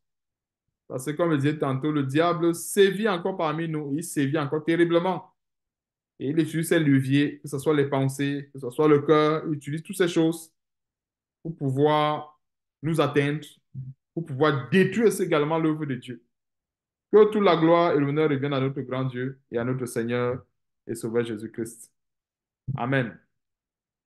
Parce que comme je disais tantôt, le diable sévit encore parmi nous, il sévit encore terriblement. Et il utilise ses leviers, que ce soit les pensées, que ce soit le cœur, il utilise toutes ces choses pour pouvoir nous atteindre, pour pouvoir détruire également l'œuvre de Dieu. Que toute la gloire et l'honneur reviennent à notre grand Dieu et à notre Seigneur et Sauveur Jésus-Christ. Amen.